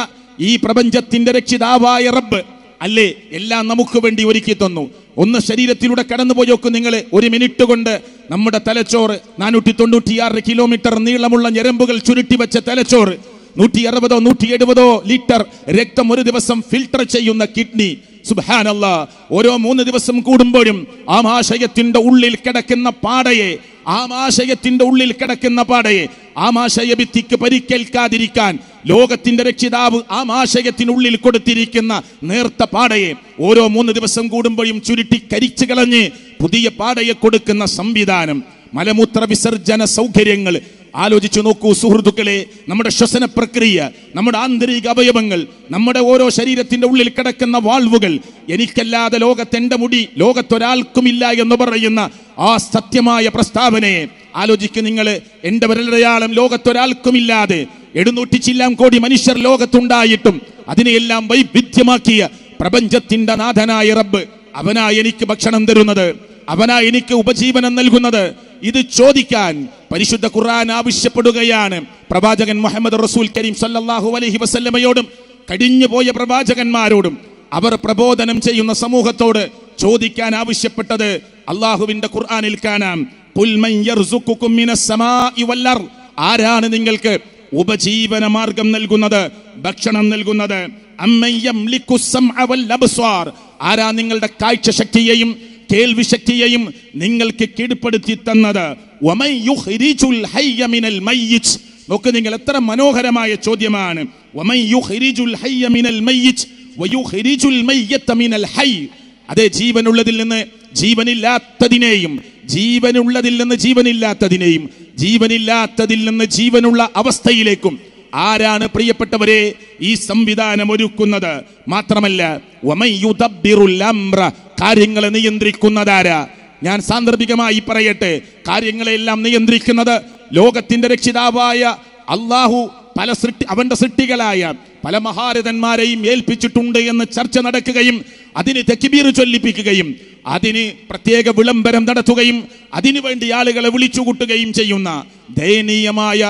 ഈ പ്രപഞ്ചത്തിന്റെ രക്ഷിതാവായ റബ്ബ് അല്ലേ എല്ലാം നമുക്ക് വേണ്ടി ഒരുക്കി തന്നു ഒന്ന് ശരീരത്തിലൂടെ കടന്നുപോയോക്ക് നിങ്ങൾ ഒരു മിനിറ്റ് കൊണ്ട് നമ്മുടെ തലച്ചോറ് നാനൂറ്റി തൊണ്ണൂറ്റിയാറ് കിലോമീറ്റർ നീളമുള്ള ഞരമ്പുകൾ ചുരുട്ടി വെച്ച തലച്ചോറ് നൂറ്റി അറുപതോ നൂറ്റി എഴുപതോ ലിറ്റർ രക്തം ഒരു ദിവസം ഫിൽട്ടർ ചെയ്യുന്ന കിഡ്നി സുബാനല്ല ഓരോ മൂന്ന് ദിവസം കൂടുമ്പോഴും ആമാശയത്തിന്റെ ഉള്ളിൽ കിടക്കുന്ന പാടയെ ആമാശയത്തിന്റെ ഉള്ളിൽ കിടക്കുന്ന പാടയെ ആമാശയ ഭിത്തിക്ക് പരിക്കേൽക്കാതിരിക്കാൻ ലോകത്തിന്റെ രക്ഷിതാവ് ആ ആശയത്തിനുള്ളിൽ കൊടുത്തിരിക്കുന്ന നേർത്ത പാടയെ ഓരോ മൂന്ന് ദിവസം കൂടുമ്പോഴും ചുരുട്ടി കരിച്ചു കളഞ്ഞ് പുതിയ പാടയെ കൊടുക്കുന്ന സംവിധാനം മലമൂത്ര വിസർജന സൗകര്യങ്ങൾ ആലോചിച്ചു നോക്കൂ സുഹൃത്തുക്കളെ നമ്മുടെ ശ്വസന പ്രക്രിയ നമ്മുടെ ആന്തരിക അവയവങ്ങൾ നമ്മുടെ ഓരോ ശരീരത്തിന്റെ ഉള്ളിൽ കിടക്കുന്ന വാൾവുകൾ എനിക്കല്ലാതെ ലോകത്തെന്റെ മുടി ലോകത്തൊരാൾക്കും ഇല്ല എന്ന് പറയുന്ന ആ സത്യമായ പ്രസ്താവനയെ ആലോചിക്കും നിങ്ങൾ എൻ്റെ ലോകത്തൊരാൾക്കും ലോകത്തൊരാൾക്കുമില്ലാതെ എഴുന്നൂറ്റി ചില്ലാം കോടി മനുഷ്യർ ലോകത്തുണ്ടായിട്ടും അതിനെയെല്ലാം വൈവിധ്യമാക്കിയ പ്രപഞ്ചത്തിന്റെ നാഥനായ റബ്ബ് അവനാ എനിക്ക് ഭക്ഷണം തരുന്നത് അവനാ എനിക്ക് ഉപജീവനം നൽകുന്നത് ഇത് ചോദിക്കാൻ പരിശുദ്ധ ഖുർആൻ ആവശ്യപ്പെടുകയാണ് പ്രവാചകൻ മുഹമ്മദ് റസൂൽ കരീം സല്ലാഹു അലഹി വസല്ലമയോടും കഴിഞ്ഞുപോയ പ്രവാചകന്മാരോടും അവർ പ്രബോധനം ചെയ്യുന്ന സമൂഹത്തോട് ചോദിക്കാൻ ആവശ്യപ്പെട്ടത് അള്ളാഹുവിന്റെ ഖുർആാനിൽ കാണാം ആരാണ് നിങ്ങൾക്ക് ഉപജീവന മാർഗം നൽകുന്നത് ഭക്ഷണം നൽകുന്നത് ആരാ നിങ്ങളുടെ കാഴ്ച ശക്തിയെയും കേൾവി ശക്തിയെയും നിങ്ങൾക്ക് കീഴ്പ്പെടുത്തി തന്നത് നോക്ക് നിങ്ങൾ എത്ര മനോഹരമായ ചോദ്യമാണ് അതേ ജീവനുള്ളതിൽ നിന്ന് ജീവനില്ലാത്തതിനെയും ജീവനുള്ളതിൽ നിന്ന് ജീവനില്ലാത്തതിനെയും ജീവനില്ലാത്തതിൽ നിന്ന് ജീവനുള്ള അവസ്ഥയിലേക്കും ആരാണ് പ്രിയപ്പെട്ടവരെ ഈ സംവിധാനം ഒരുക്കുന്നത് മാത്രമല്ല കാര്യങ്ങളെ നിയന്ത്രിക്കുന്നതാരാ ഞാൻ സാന്ദർഭികമായി പറയട്ടെ കാര്യങ്ങളെല്ലാം നിയന്ത്രിക്കുന്നത് ലോകത്തിന്റെ രക്ഷിതാവായ അള്ളാഹു പല സൃഷ്ടി അവന്റെ സൃഷ്ടികളായ പല മഹാരഥന്മാരെയും ഏൽപ്പിച്ചിട്ടുണ്ട് എന്ന് ചർച്ച നടക്കുകയും അതിന് തെക്കിബീർ ചൊല്ലിപ്പിക്കുകയും അതിന് പ്രത്യേക വിളംബരം നടത്തുകയും അതിനുവേണ്ടി ആളുകളെ വിളിച്ചുകൂട്ടുകയും ചെയ്യുന്ന ദയനീയമായ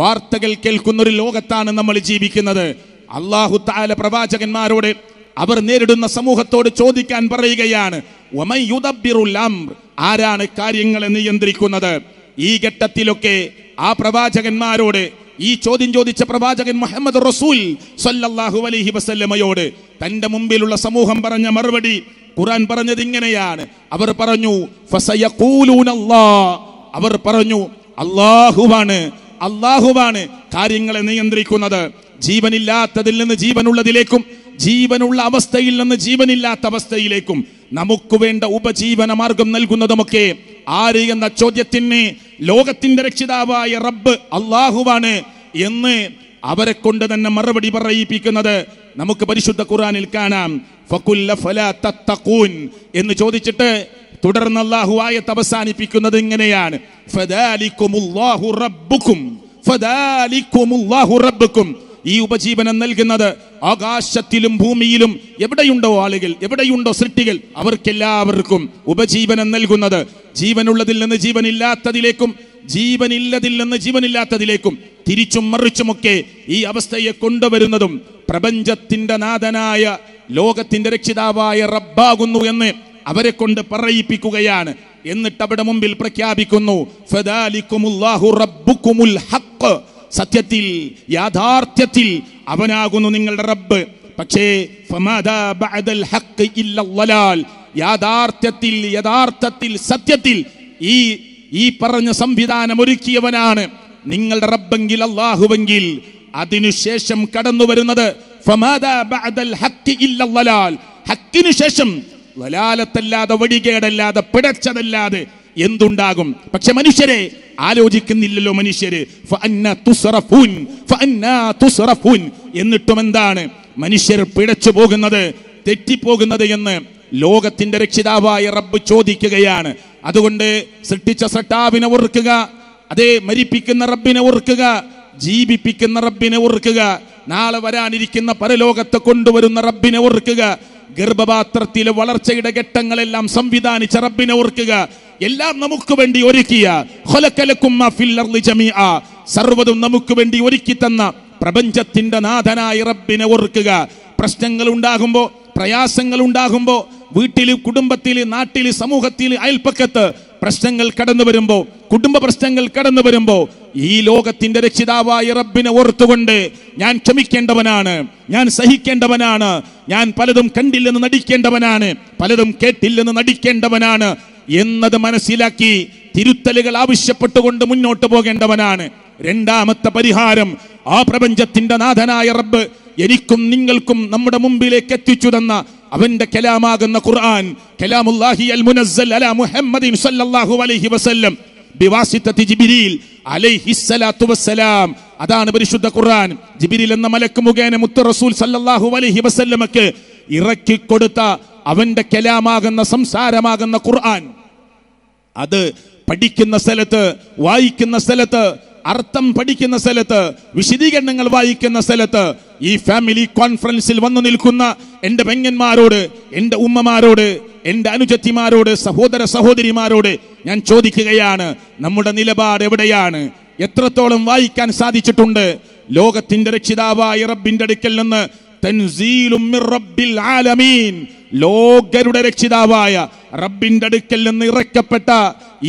വാർത്തകൾ കേൾക്കുന്ന ഒരു ലോകത്താണ് നമ്മൾ ജീവിക്കുന്നത് അള്ളാഹു താല പ്രവാചകന്മാരോട് അവർ നേരിടുന്ന സമൂഹത്തോട് ചോദിക്കാൻ പറയുകയാണ് ആരാണ് കാര്യങ്ങളെ നിയന്ത്രിക്കുന്നത് ഈ ഘട്ടത്തിലൊക്കെ ആ പ്രവാചകന്മാരോട് ഈ ചോദ്യം ചോദിച്ച പ്രവാചകൻ മുഹമ്മദ് റസൂൽ സല്ലാഹു അലൈഹി വസല്ലമയോട് തന്റെ മുമ്പിലുള്ള സമൂഹം പറഞ്ഞ മറുപടി ഖുറാൻ പറഞ്ഞത് ഇങ്ങനെയാണ് അവർ പറഞ്ഞു അവർ പറഞ്ഞു അള്ളാഹുവാണ് അള്ളാഹുവാണ് കാര്യങ്ങളെ നിയന്ത്രിക്കുന്നത് ജീവനില്ലാത്തതിൽ നിന്ന് ജീവനുള്ളതിലേക്കും ജീവനുള്ള അവസ്ഥയിൽ നിന്ന് ജീവനില്ലാത്ത അവസ്ഥയിലേക്കും നമുക്ക് വേണ്ട ഉപജീവന മാർഗം നൽകുന്നതുമൊക്കെ ആര് എന്ന ചോദ്യത്തിന് ലോകത്തിന്റെ രക്ഷിതാവായ റബ്ബ് അള്ളാഹുവാണ് എന്ന് അവരെ കൊണ്ട് തന്നെ മറുപടി പറയിപ്പിക്കുന്നത് നമുക്ക് പരിശുദ്ധ ഖുറാനിൽ കാണാം എന്ന് ചോദിച്ചിട്ട് തുടർന്ന് അള്ളാഹു ആയത്ത് അവസാനിപ്പിക്കുന്നത് ഇങ്ങനെയാണ് ഫദാലിക്കുമുല്ലാഹു റബ്ബുക്കും ഈ ഉപജീവനം നൽകുന്നത് ആകാശത്തിലും ഭൂമിയിലും എവിടെയുണ്ടോ ആളുകൾ എവിടെയുണ്ടോ സൃഷ്ടികൾ അവർക്കെല്ലാവർക്കും ഉപജീവനം നൽകുന്നത് ജീവനുള്ളതിൽ നിന്ന് ജീവനില്ലാത്തതിലേക്കും ജീവനില്ലതിൽ നിന്ന് ജീവനില്ലാത്തതിലേക്കും തിരിച്ചും മറിച്ചുമൊക്കെ ഈ അവസ്ഥയെ കൊണ്ടുവരുന്നതും പ്രപഞ്ചത്തിന്റെ നാഥനായ ലോകത്തിന്റെ രക്ഷിതാവായ റബ്ബാകുന്നു എന്ന് അവരെ കൊണ്ട് പറയിപ്പിക്കുകയാണ് എന്നിട്ട് അവിടെ മുമ്പിൽ പ്രഖ്യാപിക്കുന്നു ഹഖ് സത്യത്തിൽ യാഥാർത്ഥ്യത്തിൽ അവനാകുന്നു നിങ്ങളുടെ റബ്ബ് പക്ഷേ യാഥാർത്ഥ്യത്തിൽ യഥാർത്ഥത്തിൽ സത്യത്തിൽ ഈ ഈ പറഞ്ഞ സംവിധാനം ഒരുക്കിയവനാണ് നിങ്ങളുടെ റബ്ബെങ്കിൽ അള്ളാഹുവെങ്കിൽ അതിനുശേഷം കടന്നു വരുന്നത് ഹക്കിനു ശേഷം വലാലത്തല്ലാതെ വടികേടല്ലാതെ പിടച്ചതല്ലാതെ എന്തുണ്ടാകും പക്ഷെ മനുഷ്യരെ ആലോചിക്കുന്നില്ലല്ലോ മനുഷ്യര് എന്നിട്ടും എന്താണ് മനുഷ്യർ പിടച്ചു പോകുന്നത് തെറ്റിപ്പോകുന്നത് എന്ന് ലോകത്തിന്റെ രക്ഷിതാവായ റബ്ബ് ചോദിക്കുകയാണ് അതുകൊണ്ട് സൃഷ്ടിച്ച സട്ടാവിനെ ഓർക്കുക അതേ മരിപ്പിക്കുന്ന റബ്ബിനെ ഓർക്കുക ജീവിപ്പിക്കുന്ന റബ്ബിനെ ഓർക്കുക നാളെ വരാനിരിക്കുന്ന പരലോകത്തെ കൊണ്ടുവരുന്ന റബ്ബിനെ ഓർക്കുക ഗർഭപാത്രത്തിലെ വളർച്ചയുടെ ഘട്ടങ്ങളെല്ലാം സംവിധാനിച്ച റബ്ബിനെ ഓർക്കുക എല്ലാം നമുക്ക് വേണ്ടി ഒരുക്കിയ സർവ്വതും നമുക്ക് വേണ്ടി ഒരുക്കി തന്ന പ്രപഞ്ചത്തിന്റെ നാഥനായി റബ്ബിനെ ഓർക്കുക പ്രശ്നങ്ങൾ ഉണ്ടാകുമ്പോൾ പ്രയാസങ്ങൾ ഉണ്ടാകുമ്പോൾ വീട്ടിൽ കുടുംബത്തിൽ നാട്ടിൽ സമൂഹത്തിൽ അയൽപ്പക്കത്ത് പ്രശ്നങ്ങൾ കടന്നു വരുമ്പോൾ കുടുംബ പ്രശ്നങ്ങൾ കടന്നു വരുമ്പോൾ ഈ ലോകത്തിന്റെ രക്ഷിതാവായ റബ്ബിനെ ഓർത്തുകൊണ്ട് ഞാൻ ക്ഷമിക്കേണ്ടവനാണ് ഞാൻ സഹിക്കേണ്ടവനാണ് ഞാൻ പലതും കണ്ടില്ലെന്ന് നടിക്കേണ്ടവനാണ് പലതും കേട്ടില്ലെന്ന് നടിക്കേണ്ടവനാണ് എന്നത് മനസ്സിലാക്കി തിരുത്തലുകൾ ആവശ്യപ്പെട്ടുകൊണ്ട് മുന്നോട്ട് പോകേണ്ടവനാണ് രണ്ടാമത്തെ പരിഹാരം ആ പ്രപഞ്ചത്തിന്റെ നാഥനായ റബ്ബ് എനിക്കും നിങ്ങൾക്കും നമ്മുടെ മുമ്പിലേക്ക് എത്തിച്ചു തന്ന അവന്റെ കലാമാകുന്ന ഖുർആൻ കലാമുല്ലാഹി അൽ മുനസ്സൽ അലാ മുഹമ്മദിൻ സല്ലല്ലാഹു അലൈഹി വസല്ലം ബിവാസിത്തതി ജിബ്രീൽ അലൈഹിസ്സലാത്തു വസ്സലാം അതാണ് പരിശുദ്ധ ഖുർആൻ ജിബിരിൽ എന്ന മലക്ക് മുഖേന മുത്ത റസൂൽ സല്ലല്ലാഹു അലൈഹി വസല്ലമക്ക് ഇറക്കി കൊടുത്ത അവന്റെ കലാമാകുന്ന സംസാരമാകുന്ന ഖുർആൻ അത് പഠിക്കുന്ന സ്ഥലത്ത് വായിക്കുന്ന സ്ഥലത്ത് അർത്ഥം പഠിക്കുന്ന സ്ഥലത്ത് വിശദീകരണങ്ങൾ വായിക്കുന്ന സ്ഥലത്ത് ഈ ഫാമിലി കോൺഫറൻസിൽ വന്നു നിൽക്കുന്ന എൻ്റെ പെങ്ങന്മാരോട് എൻ്റെ ഉമ്മമാരോട് എൻ്റെ അനുജത്തിമാരോട് സഹോദര സഹോദരിമാരോട് ഞാൻ ചോദിക്കുകയാണ് നമ്മുടെ നിലപാട് എവിടെയാണ് എത്രത്തോളം വായിക്കാൻ സാധിച്ചിട്ടുണ്ട് ലോകത്തിന്റെ രക്ഷിതാവായ റബ്ബിന്റെ അടുക്കൽ നിന്ന് ലോകരുടെ രക്ഷിതാവായ റബ്ബിന്റെ അടുക്കൽ നിന്ന് ഇറക്കപ്പെട്ട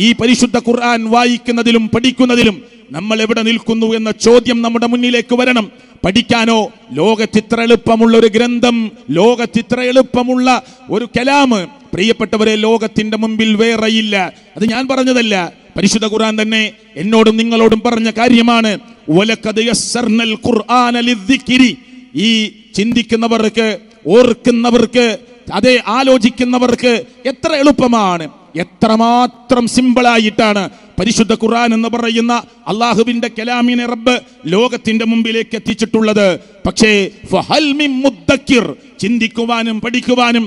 ഈ പരിശുദ്ധ ഖുർആൻ വായിക്കുന്നതിലും പഠിക്കുന്നതിലും നമ്മൾ എവിടെ നിൽക്കുന്നു എന്ന ചോദ്യം നമ്മുടെ മുന്നിലേക്ക് വരണം പഠിക്കാനോ ചിത്ര എളുപ്പമുള്ള ഒരു ഗ്രന്ഥം ചിത്ര എളുപ്പമുള്ള ഒരു കലാമ് പ്രിയപ്പെട്ടവരെ ലോകത്തിന്റെ മുമ്പിൽ വേറെയില്ല അത് ഞാൻ പറഞ്ഞതല്ല പരിശുദ്ധ ഖുർആൻ തന്നെ എന്നോടും നിങ്ങളോടും പറഞ്ഞ കാര്യമാണ് ഈ ചിന്തിക്കുന്നവർക്ക് ഓർക്കുന്നവർക്ക് അതെ ആലോചിക്കുന്നവർക്ക് എത്ര എളുപ്പമാണ് എത്രമാത്രം സിമ്പിളായിട്ടാണ് പരിശുദ്ധ ഖുർആൻ എന്ന് പറയുന്ന അള്ളാഹുവിന്റെ കലാമിനെ റബ്ബ് ലോകത്തിന്റെ മുമ്പിലേക്ക് എത്തിച്ചിട്ടുള്ളത് പക്ഷേ ചിന്തിക്കുവാനും പഠിക്കുവാനും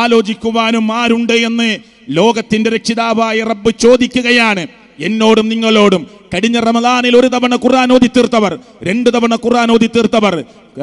ആലോചിക്കുവാനും ആരുണ്ട് എന്ന് ലോകത്തിന്റെ രക്ഷിതാവായ റബ്ബ് ചോദിക്കുകയാണ് എന്നോടും നിങ്ങളോടും കഴിഞ്ഞ റമദാനിൽ ഒരു തവണ ഖുർആൻ ഓതി തീർത്തവർ രണ്ട് തവണ ഖുർആൻ ഓതി തീർത്തവർ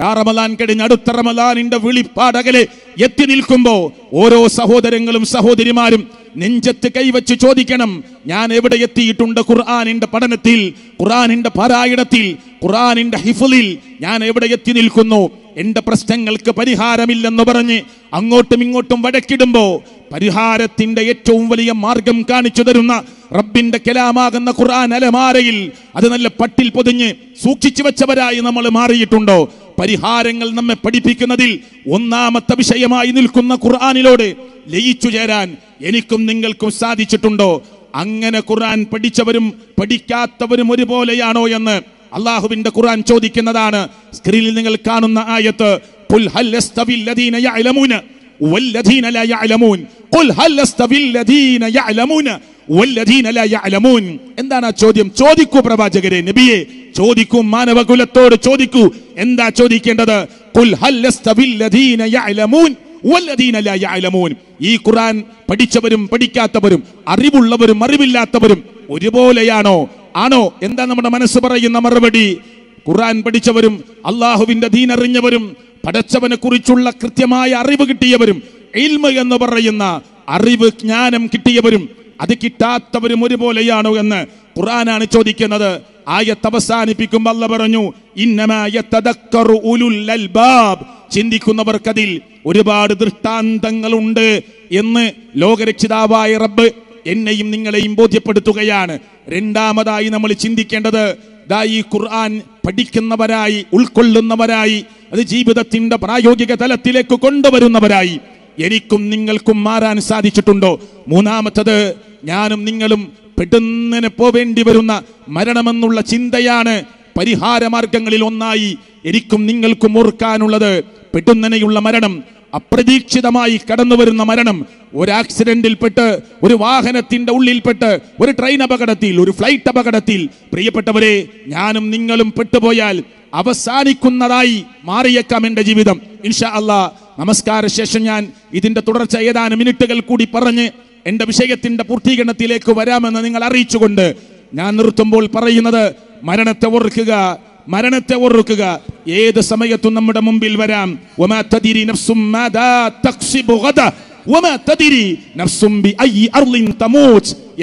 ആ റമദാൻ കഴിഞ്ഞ് അടുത്ത റമദാനിന്റെ വിളിപ്പാടകലെ എത്തി നിൽക്കുമ്പോൾ ഓരോ സഹോദരങ്ങളും സഹോദരിമാരും നെഞ്ചത്ത് കൈവച്ച് ചോദിക്കണം ഞാൻ എവിടെ എത്തിയിട്ടുണ്ട് ഖുർആാനിന്റെ പഠനത്തിൽ ഖുർആാനിന്റെ പാരായണത്തിൽ ഖുർആാനിന്റെ ഹിഫലിൽ ഞാൻ എവിടെ എത്തി നിൽക്കുന്നു എന്റെ പ്രശ്നങ്ങൾക്ക് പരിഹാരമില്ലെന്ന് പറഞ്ഞ് അങ്ങോട്ടും ഇങ്ങോട്ടും വഴക്കിടുമ്പോൾ പരിഹാരത്തിന്റെ ഏറ്റവും വലിയ മാർഗം കാണിച്ചു തരുന്ന റബ്ബിന്റെ കലാമാകുന്ന ഖുർആൻ അലമാരയിൽ അത് നല്ല പട്ടിൽ പൊതിഞ്ഞ് സൂക്ഷിച്ചു വെച്ചവരായി നമ്മൾ മാറിയിട്ടുണ്ടോ പരിഹാരങ്ങൾ നമ്മെ പഠിപ്പിക്കുന്നതിൽ ഒന്നാമത്തെ വിഷയമായി നിൽക്കുന്ന ഖുർആാനിലോട് ലയിച്ചു ചേരാൻ എനിക്കും നിങ്ങൾക്കും സാധിച്ചിട്ടുണ്ടോ അങ്ങനെ ഖുർആൻ പഠിച്ചവരും പഠിക്കാത്തവരും ഒരുപോലെയാണോ എന്ന് അള്ളാഹുവിന്റെ ഖുർആൻ ചോദിക്കുന്നതാണ് സ്ക്രീനിൽ നിങ്ങൾ കാണുന്ന ആയത്ത് ഖുൽ എന്താണ് ആ ചോദ്യം ചോദിക്കൂ പ്രവാചകരെ നബിയെ ചോദിക്കൂ മാനവകുലത്തോട് ചോദിക്കൂ എന്താ ചോദിക്കേണ്ടത് ഈ ഖുറാൻ പഠിച്ചവരും പഠിക്കാത്തവരും അറിവുള്ളവരും അറിവില്ലാത്തവരും ഒരുപോലെയാണോ ആണോ എന്താ നമ്മുടെ മനസ്സ് പറയുന്ന മറുപടി ഖുറാൻ പഠിച്ചവരും അള്ളാഹുവിന്റെ ദീനറിഞ്ഞവരും പടച്ചവനെ കുറിച്ചുള്ള കൃത്യമായ അറിവ് കിട്ടിയവരും എൽമ എന്ന് പറയുന്ന അറിവ് ജ്ഞാനം കിട്ടിയവരും അത് കിട്ടാത്തവരും ഒരുപോലെയാണോ എന്ന് ഖുറാനാണ് ചോദിക്കുന്നത് ആയത്ത് അവസാനിപ്പിക്കുമ്പോൾ അല്ല പറഞ്ഞു ചിന്തിക്കുന്നവർക്കതിൽ ഒരുപാട് ദൃഷ്ടാന്തങ്ങളുണ്ട് എന്ന് ലോകരക്ഷിതാവായ റബ്ബ് എന്നെയും നിങ്ങളെയും ബോധ്യപ്പെടുത്തുകയാണ് രണ്ടാമതായി നമ്മൾ ചിന്തിക്കേണ്ടത് ദാ ഈ ഖുർആൻ പഠിക്കുന്നവരായി ഉൾക്കൊള്ളുന്നവരായി അത് ജീവിതത്തിന്റെ പ്രായോഗിക തലത്തിലേക്ക് കൊണ്ടുവരുന്നവരായി എനിക്കും നിങ്ങൾക്കും മാറാൻ സാധിച്ചിട്ടുണ്ടോ മൂന്നാമത്തത് ഞാനും നിങ്ങളും പെട്ടെന്നിനെ പോവേണ്ടി വരുന്ന മരണമെന്നുള്ള ചിന്തയാണ് പരിഹാര മാർഗങ്ങളിൽ ഒന്നായി എനിക്കും നിങ്ങൾക്കും ഓർക്കാനുള്ളത് പെട്ടെന്നനെയുള്ള മരണം അപ്രതീക്ഷിതമായി കടന്നു വരുന്ന മരണം ഒരു ആക്സിഡന്റിൽപ്പെട്ട് ഒരു വാഹനത്തിന്റെ ഉള്ളിൽപ്പെട്ട് ഒരു ട്രെയിൻ അപകടത്തിൽ ഒരു ഫ്ലൈറ്റ് അപകടത്തിൽ പ്രിയപ്പെട്ടവരെ ഞാനും നിങ്ങളും പെട്ടുപോയാൽ അവസാനിക്കുന്നതായി മാറിയേക്കാം എന്റെ ജീവിതം ഇൻഷാ അള്ളാഹ് നമസ്കാര ശേഷം ഞാൻ ഇതിന്റെ തുടർച്ച ഏതാനും മിനിറ്റുകൾ കൂടി പറഞ്ഞ് എന്റെ വിഷയത്തിന്റെ പൂർത്തീകരണത്തിലേക്ക് വരാമെന്ന് നിങ്ങൾ അറിയിച്ചുകൊണ്ട് ഞാൻ നിർത്തുമ്പോൾ പറയുന്നത് മരണത്തെ ഓർക്കുക മരണത്തെ ഓർക്കുക ഏത് സമയത്തും നമ്മുടെ മുമ്പിൽ വരാം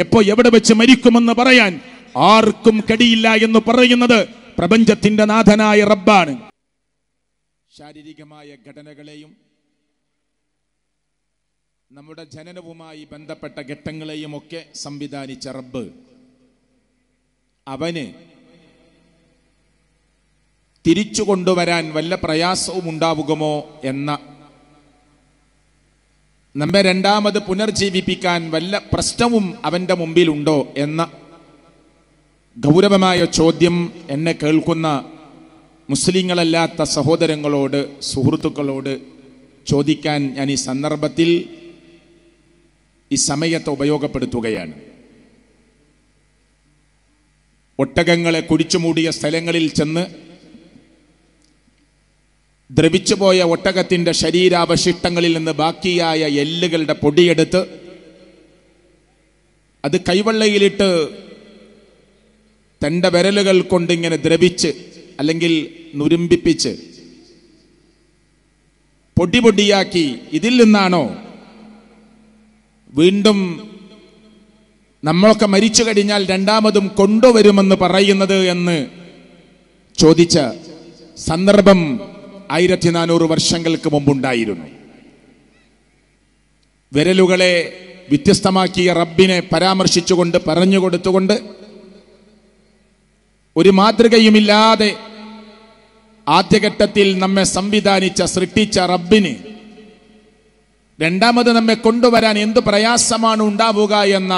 എപ്പോ എവിടെ വെച്ച് മരിക്കുമെന്ന് പറയാൻ ആർക്കും കടിയില്ല എന്ന് പറയുന്നത് പ്രപഞ്ചത്തിന്റെ നാഥനായ റബ്ബാണ് ശാരീരികമായ ഘടനകളെയും നമ്മുടെ ജനനവുമായി ബന്ധപ്പെട്ട ഘട്ടങ്ങളെയും ഒക്കെ സംവിധാനിച്ച റബ്ബ് അവന് തിരിച്ചു കൊണ്ടുവരാൻ വല്ല പ്രയാസവും ഉണ്ടാവുകമോ എന്ന നമ്മെ രണ്ടാമത് പുനർജീവിപ്പിക്കാൻ വല്ല പ്രശ്നവും അവന്റെ മുമ്പിലുണ്ടോ എന്ന ഗൗരവമായ ചോദ്യം എന്നെ കേൾക്കുന്ന മുസ്ലിങ്ങളല്ലാത്ത സഹോദരങ്ങളോട് സുഹൃത്തുക്കളോട് ചോദിക്കാൻ ഞാൻ ഈ സന്ദർഭത്തിൽ ഈ സമയത്തെ ഉപയോഗപ്പെടുത്തുകയാണ് ഒട്ടകങ്ങളെ മൂടിയ സ്ഥലങ്ങളിൽ ചെന്ന് ദ്രവിച്ചുപോയ ഒട്ടകത്തിൻ്റെ ശരീരാവശിഷ്ടങ്ങളിൽ നിന്ന് ബാക്കിയായ എല്ലുകളുടെ പൊടിയെടുത്ത് അത് കൈവെള്ളയിലിട്ട് തൻ്റെ വിരലുകൾ കൊണ്ടിങ്ങനെ ദ്രവിച്ച് അല്ലെങ്കിൽ നുരുമ്പിപ്പിച്ച് പൊടി പൊടിയാക്കി ഇതിൽ നിന്നാണോ വീണ്ടും നമ്മളൊക്കെ മരിച്ചു കഴിഞ്ഞാൽ രണ്ടാമതും കൊണ്ടുവരുമെന്ന് പറയുന്നത് എന്ന് ചോദിച്ച സന്ദർഭം ആയിരത്തി നാനൂറ് വർഷങ്ങൾക്ക് മുമ്പുണ്ടായിരുന്നു വിരലുകളെ വ്യത്യസ്തമാക്കിയ റബ്ബിനെ പരാമർശിച്ചുകൊണ്ട് പറഞ്ഞു കൊടുത്തുകൊണ്ട് ഒരു മാതൃകയുമില്ലാതെ ആദ്യഘട്ടത്തിൽ നമ്മെ സംവിധാനിച്ച സൃഷ്ടിച്ച റബ്ബിന് രണ്ടാമത് നമ്മെ കൊണ്ടുവരാൻ എന്ത് പ്രയാസമാണ് ഉണ്ടാവുക എന്ന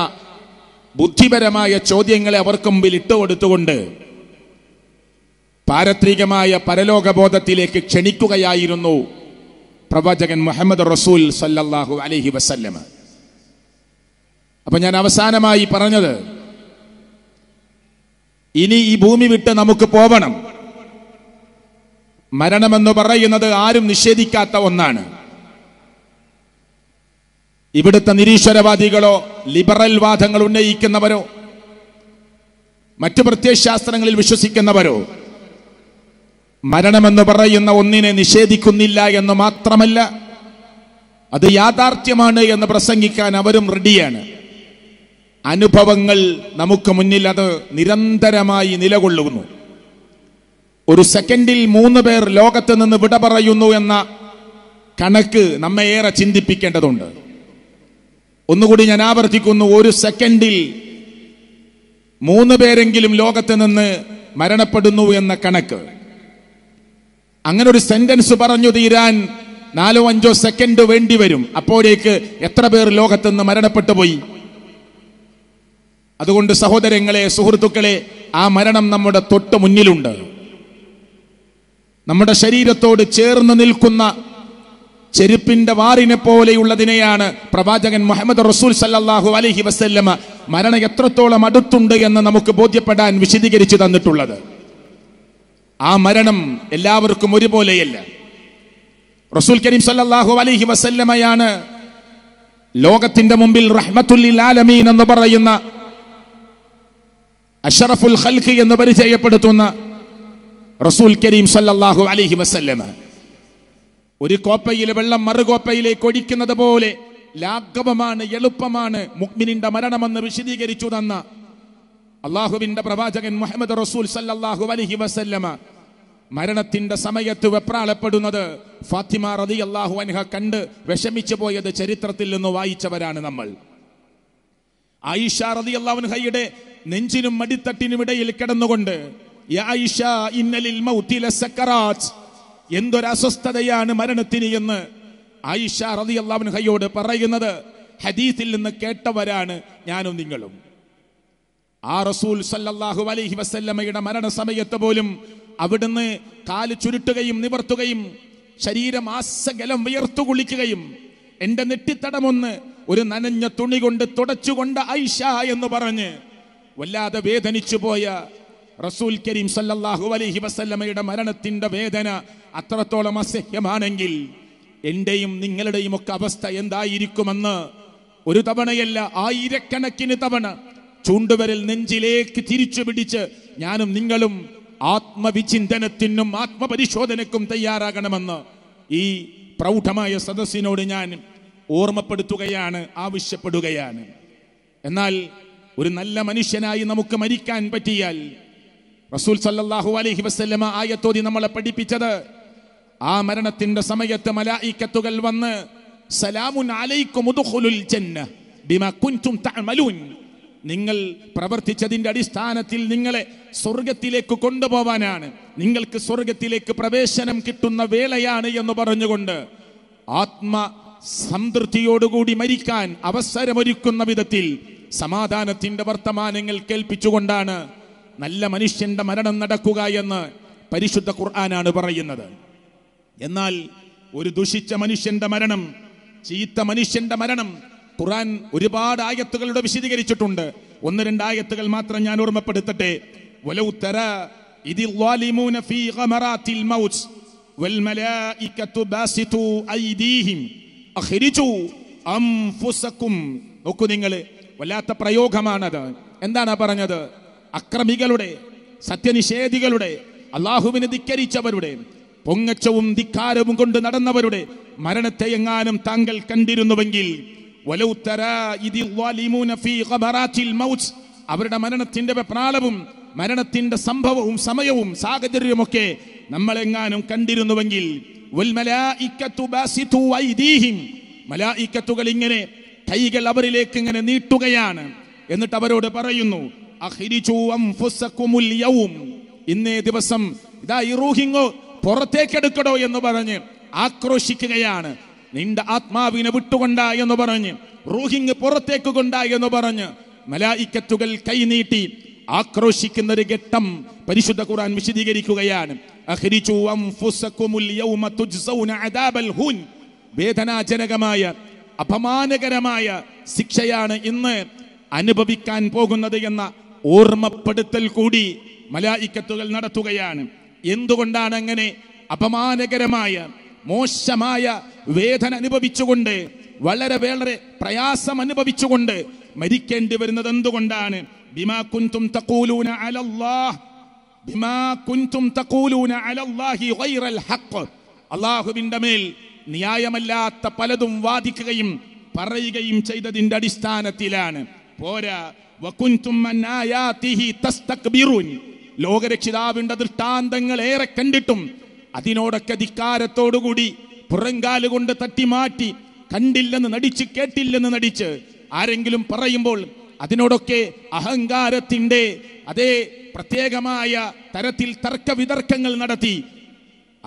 ബുദ്ധിപരമായ ചോദ്യങ്ങളെ അവർക്ക് മുമ്പിൽ ഇട്ടുകൊടുത്തുകൊണ്ട് പാരത്രികമായ പരലോകബോധത്തിലേക്ക് ക്ഷണിക്കുകയായിരുന്നു പ്രവാചകൻ മുഹമ്മദ് റസൂൽ സല്ലല്ലാഹു അലഹി വസല്ലമ അപ്പൊ ഞാൻ അവസാനമായി പറഞ്ഞത് ഇനി ഈ ഭൂമി വിട്ട് നമുക്ക് പോവണം മരണമെന്ന് പറയുന്നത് ആരും നിഷേധിക്കാത്ത ഒന്നാണ് ഇവിടുത്തെ നിരീശ്വരവാദികളോ ലിബറൽ വാദങ്ങൾ ഉന്നയിക്കുന്നവരോ മറ്റു പ്രത്യയശാസ്ത്രങ്ങളിൽ വിശ്വസിക്കുന്നവരോ മരണമെന്ന് പറയുന്ന ഒന്നിനെ നിഷേധിക്കുന്നില്ല എന്ന് മാത്രമല്ല അത് യാഥാർത്ഥ്യമാണ് എന്ന് പ്രസംഗിക്കാൻ അവരും റെഡിയാണ് അനുഭവങ്ങൾ നമുക്ക് മുന്നിൽ അത് നിരന്തരമായി നിലകൊള്ളുന്നു ഒരു സെക്കൻഡിൽ മൂന്ന് പേർ ലോകത്ത് നിന്ന് വിട പറയുന്നു എന്ന കണക്ക് നമ്മെ ഏറെ ചിന്തിപ്പിക്കേണ്ടതുണ്ട് ഒന്നുകൂടി ഞാൻ ആവർത്തിക്കുന്നു ഒരു സെക്കൻഡിൽ മൂന്ന് പേരെങ്കിലും ലോകത്ത് നിന്ന് മരണപ്പെടുന്നു എന്ന കണക്ക് അങ്ങനെ ഒരു സെന്റൻസ് പറഞ്ഞു തീരാൻ നാലോ അഞ്ചോ സെക്കൻഡ് വേണ്ടി വരും അപ്പോഴേക്ക് എത്ര പേർ ലോകത്ത് നിന്ന് മരണപ്പെട്ടു പോയി അതുകൊണ്ട് സഹോദരങ്ങളെ സുഹൃത്തുക്കളെ ആ മരണം നമ്മുടെ തൊട്ട് മുന്നിലുണ്ട് നമ്മുടെ ശരീരത്തോട് ചേർന്ന് നിൽക്കുന്ന ചെരുപ്പിന്റെ വാറിനെ പോലെയുള്ളതിനെയാണ് പ്രവാചകൻ മുഹമ്മദ് റസൂൽ സല്ലാഹു അലഹി വസ്ല്ലമ മരണം എത്രത്തോളം അടുത്തുണ്ട് എന്ന് നമുക്ക് ബോധ്യപ്പെടാൻ വിശദീകരിച്ചു തന്നിട്ടുള്ളത് ആ മരണം എല്ലാവർക്കും ഒരുപോലെയല്ല റസൂൽ കരീം സല്ലാഹു അലഹി വസല്ലമയാണ് ലോകത്തിന്റെ മുമ്പിൽ റഹ്മത്തുല്ലാലമീൻ ആലമീൻ എന്ന് പറയുന്ന അഷറഫുൽ ഖൽഖ് എന്ന് പരിചയപ്പെടുത്തുന്ന റസൂൽ കരീം സല്ലാഹു അലഹി വസല്ലമ ഒരു കോപ്പയിൽ വെള്ളം മറുകോപ്പയിലേക്ക് ഒഴിക്കുന്നത് പോലെ ലാഘവമാണ് എളുപ്പമാണ് മുക്മിനിന്റെ മരണമെന്ന് വിശദീകരിച്ചു തന്ന അള്ളാഹുവിന്റെ പ്രവാചകൻ മുഹമ്മദ് റസൂൽ സല്ലാഹു അലഹി വസല്ലമ മരണത്തിന്റെ സമയത്ത് വെപ്രാളപ്പെടുന്നത് ഫാത്തിമ റതി അള്ളാഹു അൻഹ കണ്ട് വിഷമിച്ചു പോയത് ചരിത്രത്തിൽ നിന്ന് വായിച്ചവരാണ് നമ്മൾ ആയിഷ റതി അൻഹയുടെ നെഞ്ചിനും മടിത്തട്ടിനും ഇടയിൽ കിടന്നുകൊണ്ട് എന്തൊരസ്വസ്ഥതയാണ് മരണത്തിന് എന്ന് ആയിഷ റതി ഹയ്യോട് പറയുന്നത് ഹദീസിൽ നിന്ന് കേട്ടവരാണ് ഞാനും നിങ്ങളും ആ റസൂൽ സല്ലാഹു അലൈഹി മരണ മരണസമയത്ത് പോലും അവിടുന്ന് കാല് ചുരുട്ടുകയും നിവർത്തുകയും ശരീരം ആസകലം വിയർത്തു കുളിക്കുകയും എന്റെ നെറ്റിത്തടമൊന്ന് ഒരു നനഞ്ഞ തുണി കൊണ്ട് തുടച്ചുകൊണ്ട് ഐഷ എന്ന് പറഞ്ഞ് വല്ലാതെ വേദനിച്ചു പോയ റസൂൽ കരീം സല്ലാഹു അലൈഹി വസല്ലമയുടെ മരണത്തിന്റെ വേദന അത്രത്തോളം അസഹ്യമാണെങ്കിൽ എന്റെയും നിങ്ങളുടെയും ഒക്കെ അവസ്ഥ എന്തായിരിക്കുമെന്ന് ഒരു തവണയല്ല ആയിരക്കണക്കിന് തവണ ചൂണ്ടുവരൽ നെഞ്ചിലേക്ക് തിരിച്ചു പിടിച്ച് ഞാനും നിങ്ങളും ആത്മവിചിന്തനത്തിനും ആത്മപരിശോധനക്കും തയ്യാറാകണമെന്ന് ഈ പ്രൗഢമായ സദസ്സിനോട് ഞാൻ ഓർമ്മപ്പെടുത്തുകയാണ് ആവശ്യപ്പെടുകയാണ് എന്നാൽ ഒരു നല്ല മനുഷ്യനായി നമുക്ക് മരിക്കാൻ പറ്റിയാൽ റസൂൽ സല്ലാഹു അലഹി വസ്ല്ലമ ആയത്തോതി നമ്മളെ പഠിപ്പിച്ചത് ആ മരണത്തിന്റെ സമയത്ത് മലായിക്കത്തുകൾ വന്ന് സലാമുൻ നിങ്ങൾ പ്രവർത്തിച്ചതിന്റെ അടിസ്ഥാനത്തിൽ നിങ്ങളെ സ്വർഗത്തിലേക്ക് കൊണ്ടുപോവാനാണ് നിങ്ങൾക്ക് സ്വർഗത്തിലേക്ക് പ്രവേശനം കിട്ടുന്ന വേളയാണ് എന്ന് പറഞ്ഞുകൊണ്ട് ആത്മ സംതൃപ്തിയോടുകൂടി മരിക്കാൻ അവസരമൊരുക്കുന്ന വിധത്തിൽ സമാധാനത്തിന്റെ വർത്തമാനങ്ങൾ കേൾപ്പിച്ചുകൊണ്ടാണ് നല്ല മനുഷ്യന്റെ മരണം നടക്കുക എന്ന് പരിശുദ്ധ ഖുർആനാണ് പറയുന്നത് എന്നാൽ ഒരു ദുഷിച്ച മനുഷ്യന്റെ മരണം ചീത്ത മനുഷ്യന്റെ മരണം ഖുറാൻ ഒരുപാട് ആയത്തുകളുടെ വിശദീകരിച്ചിട്ടുണ്ട് ഒന്ന് രണ്ട് ആയത്തുകൾ മാത്രം ഞാൻ ഓർമ്മപ്പെടുത്തട്ടെ വലൗ നോക്കൂ നിങ്ങൾ വല്ലാത്ത പ്രയോഗമാണത് എന്താണ് പറഞ്ഞത് അക്രമികളുടെ സത്യനിഷേധികളുടെ അള്ളാഹുവിനെ ധിക്കരിച്ചവരുടെ പൊങ്ങച്ചവും ധിക്കാരവും കൊണ്ട് നടന്നവരുടെ മരണത്തെ എങ്ങാനും താങ്കൾ കണ്ടിരുന്നുവെങ്കിൽ അവരുടെ മരണത്തിന്റെ പ്രാളവും മരണത്തിന്റെ സംഭവവും സമയവും നമ്മൾ നമ്മളെങ്ങാനും കണ്ടിരുന്നുവെങ്കിൽ ഇങ്ങനെ കൈകൾ അവരിലേക്ക് ഇങ്ങനെ നീട്ടുകയാണ് എന്നിട്ട് അവരോട് പറയുന്നു ഇന്നേ ദിവസം ഇതാ ഈ പുറത്തേക്കെടുക്കടോ എന്ന് പറഞ്ഞ് ആക്രോശിക്കുകയാണ് നിന്റെ ആത്മാവിനെ വിട്ടുകൊണ്ടാ എന്ന് പറഞ്ഞ് റൂഹിങ് പുറത്തേക്ക് കൊണ്ടാ എന്ന് പറഞ്ഞ് മലായിക്കത്തുകൾ കൈനീട്ടി ആക്രോശിക്കുന്ന ഒരു ഘട്ടം പരിശുദ്ധ ഖുർആൻ വിശദീകരിക്കുകയാണ് വേദനാജനകമായ അപമാനകരമായ ശിക്ഷയാണ് ഇന്ന് അനുഭവിക്കാൻ പോകുന്നത് എന്ന ഓർമ്മപ്പെടുത്തൽ കൂടി മലായിക്കത്തുകൾ നടത്തുകയാണ് എന്തുകൊണ്ടാണ് അങ്ങനെ അപമാനകരമായ മോശമായ വേദന അനുഭവിച്ചുകൊണ്ട് വളരെ വളരെ പ്രയാസം അനുഭവിച്ചുകൊണ്ട് മരിക്കേണ്ടി വരുന്നത് എന്തുകൊണ്ടാണ് ബിമാ കുൻതും തഖൂലൂന മേൽ ന്യായമല്ലാത്ത പലതും വാദിക്കുകയും പറയുകയും ചെയ്തതിന്റെ അടിസ്ഥാനത്തിലാണ് പോരാ ലോകരക്ഷിതാവിന്റെ ദൃഷ്ടാന്തങ്ങൾ ഏറെ കണ്ടിട്ടും അതിനോടൊക്കെ ധിക്കാരത്തോടുകൂടി പുറങ്കാല് കൊണ്ട് തട്ടിമാറ്റി കണ്ടില്ലെന്ന് നടിച്ച് കേട്ടില്ലെന്ന് നടിച്ച് ആരെങ്കിലും പറയുമ്പോൾ അതിനോടൊക്കെ അഹങ്കാരത്തിന്റെ അതേ പ്രത്യേകമായ തരത്തിൽ തർക്ക വിതർക്കങ്ങൾ നടത്തി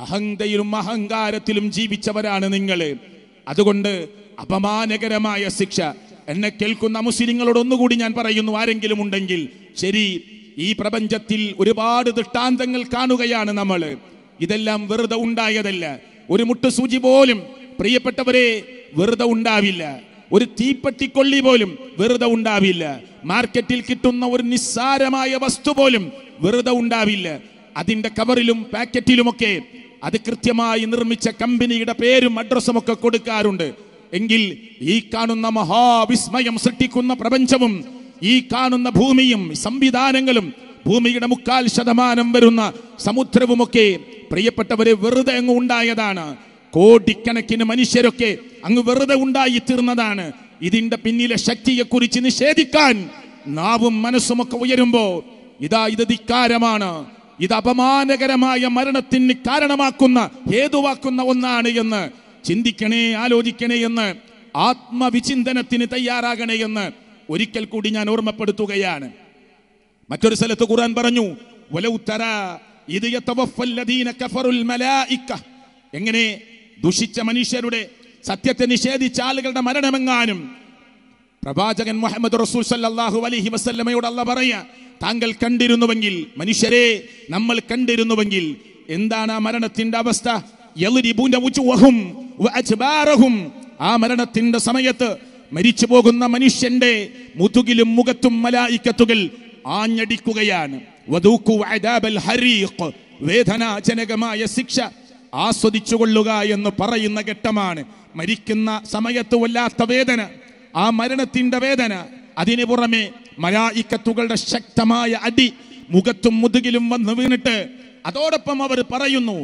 അഹങ്കയിലും അഹങ്കാരത്തിലും ജീവിച്ചവരാണ് നിങ്ങൾ അതുകൊണ്ട് അപമാനകരമായ ശിക്ഷ എന്നെ കേൾക്കുന്ന മുസ്ലിങ്ങളോട് ഒന്നുകൂടി ഞാൻ പറയുന്നു ആരെങ്കിലും ഉണ്ടെങ്കിൽ ശരി ഈ പ്രപഞ്ചത്തിൽ ഒരുപാട് ദൃഷ്ടാന്തങ്ങൾ കാണുകയാണ് നമ്മൾ ഇതെല്ലാം വെറുതെ ഉണ്ടായതല്ല ഒരു സൂചി പോലും പ്രിയപ്പെട്ടവരെ വെറുതെ ഉണ്ടാവില്ല ഒരു തീപ്പട്ടിക്കൊള്ളി പോലും വെറുതെ ഉണ്ടാവില്ല മാർക്കറ്റിൽ കിട്ടുന്ന ഒരു നിസ്സാരമായ വസ്തു പോലും വെറുതെ ഉണ്ടാവില്ല അതിന്റെ കവറിലും പാക്കറ്റിലുമൊക്കെ അത് കൃത്യമായി നിർമ്മിച്ച കമ്പനിയുടെ പേരും അഡ്രസ്സും ഒക്കെ കൊടുക്കാറുണ്ട് എങ്കിൽ ഈ കാണുന്ന മഹാവിസ്മയം സൃഷ്ടിക്കുന്ന പ്രപഞ്ചവും ഈ കാണുന്ന ഭൂമിയും സംവിധാനങ്ങളും ഭൂമിയുടെ മുക്കാൽ ശതമാനം വരുന്ന സമുദ്രവുമൊക്കെ പ്രിയപ്പെട്ടവരെ വെറുതെ അങ്ങ് ഉണ്ടായതാണ് കോടിക്കണക്കിന് മനുഷ്യരൊക്കെ അങ്ങ് വെറുതെ ഉണ്ടായി തീർന്നതാണ് ഇതിന്റെ പിന്നിലെ ശക്തിയെക്കുറിച്ച് നിഷേധിക്കാൻ നാവും മനസ്സുമൊക്കെ ഉയരുമ്പോ ഇതാ ഇത് ധിക്കാരമാണ് ഇത് അപമാനകരമായ മരണത്തിന് കാരണമാക്കുന്ന ഹേതുവാക്കുന്ന ഒന്നാണ് എന്ന് ചിന്തിക്കണേ ആലോചിക്കണേ എന്ന് ആത്മവിചിന്തനത്തിന് തയ്യാറാകണേ എന്ന് ഒരിക്കൽ കൂടി ഞാൻ ഓർമ്മപ്പെടുത്തുകയാണ് മറ്റൊരു സ്ഥലത്ത് ഖുർആൻ പറഞ്ഞു എങ്ങനെ ദുഷിച്ച മനുഷ്യരുടെ സത്യത്തെ നിഷേധിച്ച ആളുകളുടെ മരണമെങ്ങാനും പ്രവാചകൻ മുഹമ്മദ് റസൂൽ സല്ലാഹു അലഹി വസ്ല്ലമയോട് അല്ല പറയ താങ്കൾ കണ്ടിരുന്നുവെങ്കിൽ മനുഷ്യരെ നമ്മൾ കണ്ടിരുന്നുവെങ്കിൽ എന്താണ് ആ മരണത്തിന്റെ അവസ്ഥ ആ മരണത്തിന്റെ സമയത്ത് മരിച്ചു പോകുന്ന മനുഷ്യന്റെ മുതുകിലും മുഖത്തും മലായിക്കത്തുകൾ ആഞ്ഞടിക്കുകയാണ് വേദനാജനകമായ ശിക്ഷ ആസ്വദിച്ചുകൊള്ളുക എന്ന് പറയുന്ന ഘട്ടമാണ് മരിക്കുന്ന സമയത്ത് വല്ലാത്ത വേദന ആ മരണത്തിന്റെ വേദന അതിനു പുറമെ മലായിക്കത്തുകളുടെ ശക്തമായ അടി മുഖത്തും മുതുകിലും വന്ന് വീണിട്ട് അതോടൊപ്പം അവർ പറയുന്നു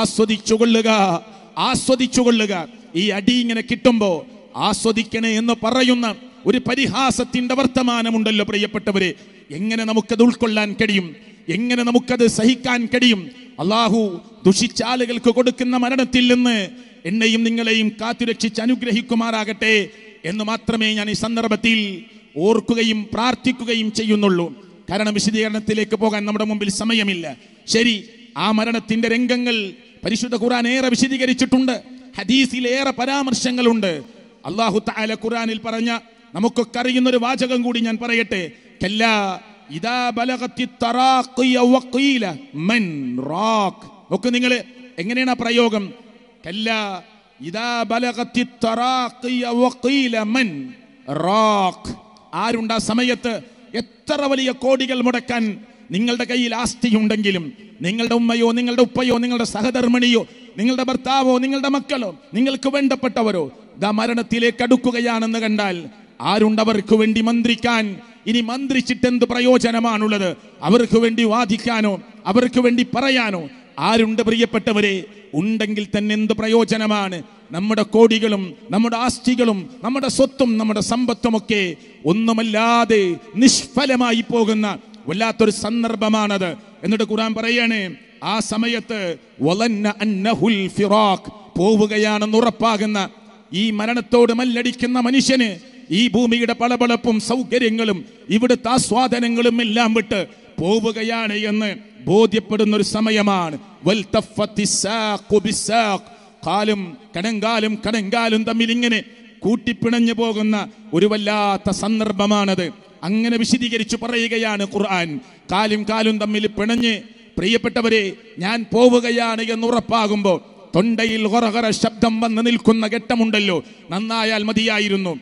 ആസ്വദിച്ചുകൊള്ളുക ആസ്വദിച്ചുകൊള്ളുക ഈ അടി ഇങ്ങനെ കിട്ടുമ്പോൾ ആസ്വദിക്കണേ എന്ന് പറയുന്ന ഒരു പരിഹാസത്തിന്റെ വർത്തമാനമുണ്ടല്ലോ പ്രിയപ്പെട്ടവരെ എങ്ങനെ നമുക്കത് ഉൾക്കൊള്ളാൻ കഴിയും എങ്ങനെ നമുക്കത് സഹിക്കാൻ കഴിയും അള്ളാഹു ദുഷിച്ചാലുകൾക്ക് കൊടുക്കുന്ന മരണത്തിൽ നിന്ന് എന്നെയും നിങ്ങളെയും കാത്തുരക്ഷിച്ച് അനുഗ്രഹിക്കുമാറാകട്ടെ എന്ന് മാത്രമേ ഞാൻ ഈ സന്ദർഭത്തിൽ ഓർക്കുകയും പ്രാർത്ഥിക്കുകയും ചെയ്യുന്നുള്ളൂ കാരണം വിശദീകരണത്തിലേക്ക് പോകാൻ നമ്മുടെ മുമ്പിൽ സമയമില്ല ശരി ആ മരണത്തിന്റെ രംഗങ്ങൾ പരിശുദ്ധ ഖുർആൻ ഏറെ വിശദീകരിച്ചിട്ടുണ്ട് ഹദീസിൽ ഏറെ പരാമർശങ്ങളുണ്ട് അള്ളാഹു താല ഖുർആനിൽ പറഞ്ഞ നമുക്കൊക്കെ അറിയുന്ന ഒരു വാചകം കൂടി ഞാൻ പറയട്ടെ കല്ലാ മൻ നോക്ക് നിങ്ങൾ എങ്ങനെയാണ് ആ പ്രയോഗം കല്ല മൻ ആരുണ്ട് ആ സമയത്ത് എത്ര വലിയ കോടികൾ മുടക്കാൻ നിങ്ങളുടെ കയ്യിൽ ആസ്തിയുണ്ടെങ്കിലും നിങ്ങളുടെ ഉമ്മയോ നിങ്ങളുടെ ഉപ്പയോ നിങ്ങളുടെ സഹധർമ്മിണിയോ നിങ്ങളുടെ ഭർത്താവോ നിങ്ങളുടെ മക്കളോ നിങ്ങൾക്ക് വേണ്ടപ്പെട്ടവരോ ദ മരണത്തിലേക്ക് അടുക്കുകയാണെന്ന് കണ്ടാൽ ആരുണ്ടവർക്ക് വേണ്ടി മന്ത്രിക്കാൻ ഇനി മന്ത്രിച്ചിട്ടെന്ത് പ്രയോജനമാണുള്ളത് അവർക്ക് വേണ്ടി വാദിക്കാനോ അവർക്ക് വേണ്ടി പറയാനോ ആരുണ്ട് പ്രിയപ്പെട്ടവരെ ഉണ്ടെങ്കിൽ തന്നെ എന്ത് പ്രയോജനമാണ് നമ്മുടെ കോടികളും നമ്മുടെ ആസ്തികളും നമ്മുടെ സ്വത്തും നമ്മുടെ സമ്പത്തുമൊക്കെ ഒന്നുമല്ലാതെ നിഷ്ഫലമായി പോകുന്ന വല്ലാത്തൊരു സന്ദർഭമാണത് എന്നിട്ട് ഖുർആൻ പറയണേ ആ സമയത്ത് പോവുകയാണെന്ന് ഉറപ്പാകുന്ന ഈ മരണത്തോട് മല്ലടിക്കുന്ന മനുഷ്യന് ഈ ഭൂമിയുടെ പളപളപ്പും സൗകര്യങ്ങളും ഇവിടുത്തെ ആസ്വാദനങ്ങളും എല്ലാം വിട്ട് പോവുകയാണ് എന്ന് ബോധ്യപ്പെടുന്ന ഒരു സമയമാണ് കാലും കടങ്കാലും കടങ്കാലും തമ്മിൽ ഇങ്ങനെ കൂട്ടിപ്പിണഞ്ഞു പോകുന്ന ഒരു വല്ലാത്ത സന്ദർഭമാണത് അങ്ങനെ വിശദീകരിച്ചു പറയുകയാണ് ഖുർആൻ കാലും കാലും തമ്മിൽ പിണഞ്ഞ് പ്രിയപ്പെട്ടവരെ ഞാൻ പോവുകയാണ് എന്ന് ഉറപ്പാകുമ്പോൾ തൊണ്ടയിൽ ഹൊറഹൊറ ശബ്ദം വന്ന് നിൽക്കുന്ന ഘട്ടമുണ്ടല്ലോ നന്നായാൽ മതിയായിരുന്നു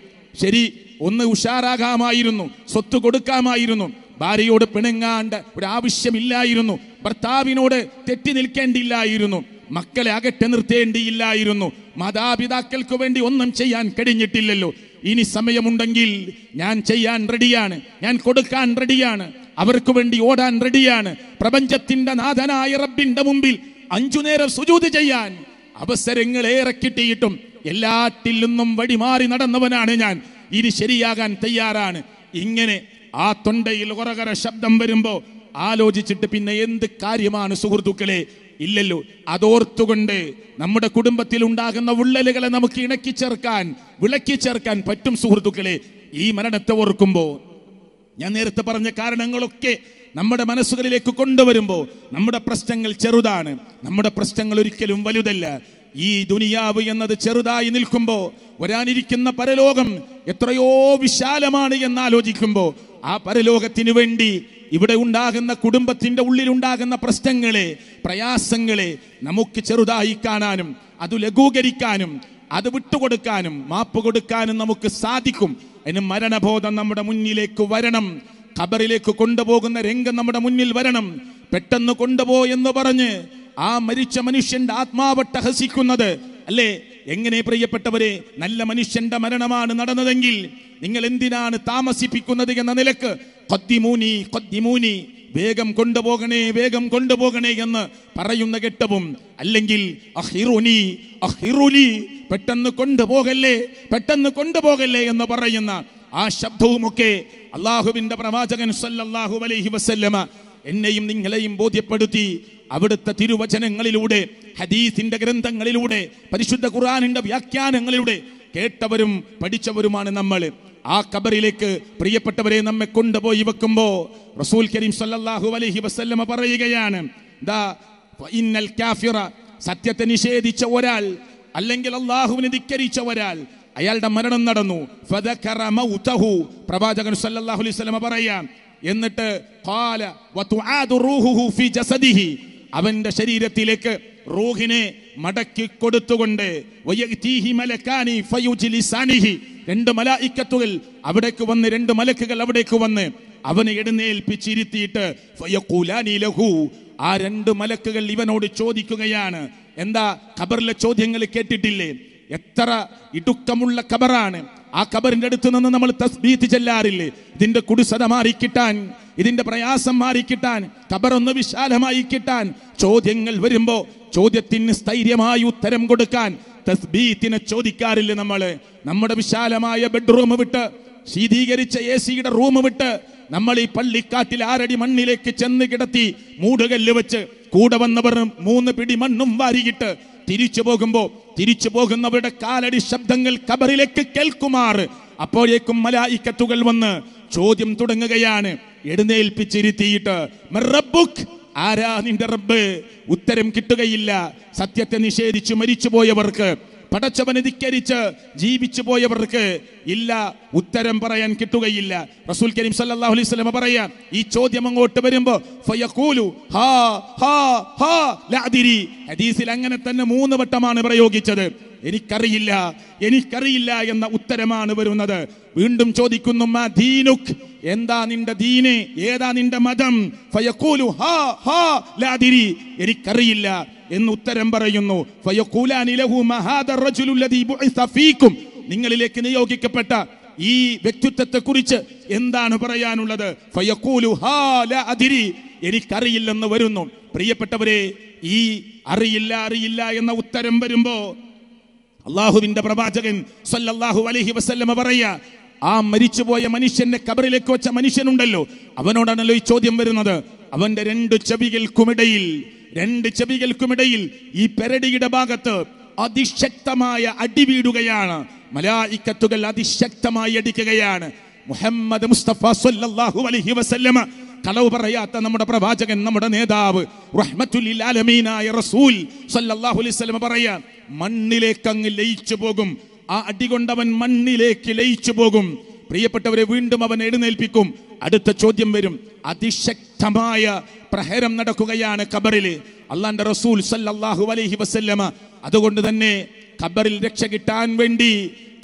ശരി ഒന്ന് ഉഷാറാകാമായിരുന്നു സ്വത്ത് കൊടുക്കാമായിരുന്നു ഭാര്യയോട് പിണങ്ങാണ്ട് ഒരു ആവശ്യമില്ലായിരുന്നു ഭർത്താവിനോട് തെറ്റി നിൽക്കേണ്ടിയില്ലായിരുന്നു മക്കളെ അകറ്റി നിർത്തേണ്ടിയില്ലായിരുന്നു മാതാപിതാക്കൾക്ക് വേണ്ടി ഒന്നും ചെയ്യാൻ കഴിഞ്ഞിട്ടില്ലല്ലോ ഇനി സമയമുണ്ടെങ്കിൽ ഞാൻ ചെയ്യാൻ റെഡിയാണ് ഞാൻ കൊടുക്കാൻ റെഡിയാണ് അവർക്ക് വേണ്ടി ഓടാൻ റെഡിയാണ് പ്രപഞ്ചത്തിന്റെ നാഥനായ റബ്ബിന്റെ മുമ്പിൽ അഞ്ചു നേരം സുജൂതി ചെയ്യാൻ അവസരങ്ങൾ ഏറെ കിട്ടിയിട്ടും എല്ലാറ്റിൽ നിന്നും വഴിമാറി നടന്നവനാണ് ഞാൻ ഇനി ശരിയാകാൻ തയ്യാറാണ് ഇങ്ങനെ ആ തൊണ്ടയിൽ ഉറകര ശബ്ദം വരുമ്പോ ആലോചിച്ചിട്ട് പിന്നെ എന്ത് കാര്യമാണ് സുഹൃത്തുക്കളെ ഇല്ലല്ലോ അതോർത്തുകൊണ്ട് നമ്മുടെ കുടുംബത്തിൽ ഉണ്ടാകുന്ന വിള്ളലുകളെ നമുക്ക് ഇണക്കി ചേർക്കാൻ വിളക്കി ചേർക്കാൻ പറ്റും സുഹൃത്തുക്കളെ ഈ മരണത്തെ ഓർക്കുമ്പോൾ ഞാൻ നേരത്തെ പറഞ്ഞ കാരണങ്ങളൊക്കെ നമ്മുടെ മനസ്സുകളിലേക്ക് കൊണ്ടുവരുമ്പോൾ നമ്മുടെ പ്രശ്നങ്ങൾ ചെറുതാണ് നമ്മുടെ പ്രശ്നങ്ങൾ ഒരിക്കലും വലുതല്ല ഈ ദുനിയാവ് എന്നത് ചെറുതായി നിൽക്കുമ്പോൾ വരാനിരിക്കുന്ന പരലോകം എത്രയോ വിശാലമാണ് എന്നാലോചിക്കുമ്പോൾ ആ പരലോകത്തിന് വേണ്ടി ഇവിടെ ഉണ്ടാകുന്ന കുടുംബത്തിന്റെ ഉള്ളിൽ ഉണ്ടാകുന്ന പ്രശ്നങ്ങളെ പ്രയാസങ്ങളെ നമുക്ക് ചെറുതായി കാണാനും അത് ലഘൂകരിക്കാനും അത് വിട്ടുകൊടുക്കാനും മാപ്പ് കൊടുക്കാനും നമുക്ക് സാധിക്കും അതിന് മരണബോധം നമ്മുടെ മുന്നിലേക്ക് വരണം ഖബറിലേക്ക് കൊണ്ടുപോകുന്ന രംഗം നമ്മുടെ മുന്നിൽ വരണം പെട്ടെന്ന് കൊണ്ടുപോ എന്ന് പറഞ്ഞ് ആ മരിച്ച മനുഷ്യന്റെ ആത്മാവ് ടഹസിക്കുന്നത് അല്ലേ എങ്ങനെ പ്രിയപ്പെട്ടവരെ നല്ല മനുഷ്യന്റെ മരണമാണ് നടന്നതെങ്കിൽ നിങ്ങൾ എന്തിനാണ് താമസിപ്പിക്കുന്നത് എന്ന നിലക്ക് കൊത്തിമൂനി കൊത്തിമൂനി വേഗം കൊണ്ടുപോകണേ വേഗം കൊണ്ടുപോകണേ എന്ന് പറയുന്ന കെട്ടവും അല്ലെങ്കിൽ അഹിറുനി അഹിറുനി പെട്ടെന്ന് കൊണ്ടുപോകല്ലേ പെട്ടെന്ന് കൊണ്ടുപോകല്ലേ എന്ന് പറയുന്ന ആ ശബ്ദവുമൊക്കെ അള്ളാഹുവിന്റെ പ്രവാചകൻ സല്ലല്ലാഹു അലൈഹി വസല്ലമ എന്നെയും നിങ്ങളെയും ബോധ്യപ്പെടുത്തി അവിടുത്തെ തിരുവചനങ്ങളിലൂടെ ഹദീസിന്റെ ഗ്രന്ഥങ്ങളിലൂടെ പരിശുദ്ധ ഖുറാനിന്റെ വ്യാഖ്യാനങ്ങളിലൂടെ കേട്ടവരും പഠിച്ചവരുമാണ് നമ്മൾ ആ കബറിലേക്ക് പ്രിയപ്പെട്ടവരെ നമ്മെ കൊണ്ടുപോയി വെക്കുമ്പോ റസൂൽ കരീം സല്ലാഹു അലൈഹി വസ്ല്ല പറയുകയാണ് ഇന്നൽ കാഫിറ സത്യത്തെ നിഷേധിച്ച ഒരാൾ അല്ലെങ്കിൽ അള്ളാഹുവിനെ ധിക്കരിച്ച ഒരാൾ അയാളുടെ മരണം നടന്നു പ്രവാചകൻ സല്ലല്ലാഹു അലൈഹി പറയാം എന്നിട്ട് അവന്റെ ശരീരത്തിലേക്ക് റൂഹിനെ മടക്കി കൊടുത്തുകൊണ്ട് രണ്ട് മലായിക്കത്തുകൾ അവിടേക്ക് വന്ന് രണ്ട് മലക്കുകൾ അവിടേക്ക് വന്ന് അവനെ എഴുന്നേൽപ്പിച്ചിരുത്തിയിട്ട് ആ രണ്ട് മലക്കുകൾ ഇവനോട് ചോദിക്കുകയാണ് എന്താ ഖബറിലെ ചോദ്യങ്ങൾ കേട്ടിട്ടില്ലേ എത്ര ഇടുക്കമുള്ള ഖബറാണ് ആ കബറിന്റെ അടുത്ത് നിന്ന് നമ്മൾ തസ്ബീത്ത് ചെല്ലാറില്ലേ ഇതിന്റെ കുടിസത മാറിക്കിട്ടാൻ ഇതിന്റെ പ്രയാസം മാറിക്കിട്ടാൻ കബറൊന്ന് വിശാലമായി കിട്ടാൻ ചോദ്യങ്ങൾ വരുമ്പോ ചോദ്യത്തിന് സ്ഥൈര്യമായി ഉത്തരം കൊടുക്കാൻ തസ്ബീത്തിനെ ചോദിക്കാറില്ലേ നമ്മള് നമ്മുടെ വിശാലമായ ബെഡ്റൂം വിട്ട് ശീതീകരിച്ച എ സിയുടെ റൂം വിട്ട് നമ്മൾ ഈ പള്ളിക്കാട്ടിൽ ആരടി മണ്ണിലേക്ക് ചെന്ന് കിടത്തി മൂടുകല്ല് വെച്ച് കൂടെ വന്നവർ മൂന്ന് പിടി മണ്ണും വാരിയിട്ട് തിരിച്ചു പോകുമ്പോൾ തിരിച്ചു പോകുന്നവരുടെ കാലടി ശബ്ദങ്ങൾ കബറിലേക്ക് കേൾക്കുമാർ അപ്പോഴേക്കും മലായിക്കത്തുകൾ വന്ന് ചോദ്യം തുടങ്ങുകയാണ് എഴുന്നേൽപ്പിച്ചിരുത്തിയിട്ട് ആരാ നിന്റെ റബ്ബ് ഉത്തരം കിട്ടുകയില്ല സത്യത്തെ നിഷേധിച്ചു മരിച്ചുപോയവർക്ക് പടച്ചവനെ ധിക്കരിച്ച് ജീവിച്ചു പോയവർക്ക് ഇല്ല ഉത്തരം പറയാൻ കിട്ടുകയില്ല റസൂൽ കരീം സല്ലാഹു അലൈഹി വസല്ലം പറയാ ഈ ചോദ്യം അങ്ങോട്ട് വരുമ്പോ ഫയഖൂലു ഹാ ഹാ ഹാ ലഅദിരി ഹദീസിൽ അങ്ങനെ തന്നെ മൂന്ന് വട്ടമാണ് പ്രയോഗിച്ചത് എനിക്കറിയില്ല എനിക്കറിയില്ല എന്ന ഉത്തരമാണ് വരുന്നത് വീണ്ടും ചോദിക്കുന്നു മാ ദീനുക് എന്താ നിന്റെ ദീന് ഏതാ നിന്റെ മതം ഫയഖൂലു ഹാ ഹാ ലഅദിരി എനിക്കറിയില്ല എന്ന് ഉത്തരം പറയുന്നു നിങ്ങളിലേക്ക് നിയോഗിക്കപ്പെട്ട ഈ വ്യക്തിത്വത്തെ കുറിച്ച് എന്താണ് പറയാനുള്ളത് എനിക്കറിയില്ലെന്ന് വരുന്നു പ്രിയപ്പെട്ടവരെ ഈ അറിയില്ല അറിയില്ല എന്ന ഉത്തരം വരുമ്പോ അള്ളാഹുവിന്റെ പ്രവാചകൻ സല്ലല്ലാഹു അലഹി വസല്ലമ പറയാ ആ മരിച്ചുപോയ മനുഷ്യന്റെ കബറിലേക്ക് വെച്ച മനുഷ്യനുണ്ടല്ലോ അവനോടാണല്ലോ ഈ ചോദ്യം വരുന്നത് അവന്റെ രണ്ട് ചെവികൾക്കുമിടയിൽ രണ്ട് ചെവികൾക്കുമിടയിൽ ഈ പെരടിയുടെ ഭാഗത്ത് അതിശക്തമായ അടി വീടുകയാണ് മലായിക്കത്തുകൾ അതിശക്തമായി അടിക്കുകയാണ് മുഹമ്മദ് മുസ്തഫ സല്ലല്ലാഹു അലൈഹി വസല്ലമ കളവ് പറയാത്ത നമ്മുടെ പ്രവാചകൻ നമ്മുടെ നേതാവ് റസൂൽ സല്ലല്ലാഹു അലൈഹി വസല്ലമ പറയാ മണ്ണിലേക്ക് അങ്ങ് ലയിച്ചു പോകും ആ അടി കൊണ്ടവൻ മണ്ണിലേക്ക് ലയിച്ചു പോകും പ്രിയപ്പെട്ടവരെ വീണ്ടും അവൻ എഴുന്നേൽപ്പിക്കും അടുത്ത ചോദ്യം വരും അതിശക്തമായ പ്രഹരം നടക്കുകയാണ് ഖബറിൽ അള്ളാന്റെ റസൂൽ സല്ലാഹു അലൈഹി വസല്ലമ അതുകൊണ്ട് തന്നെ ഖബറിൽ രക്ഷ കിട്ടാൻ വേണ്ടി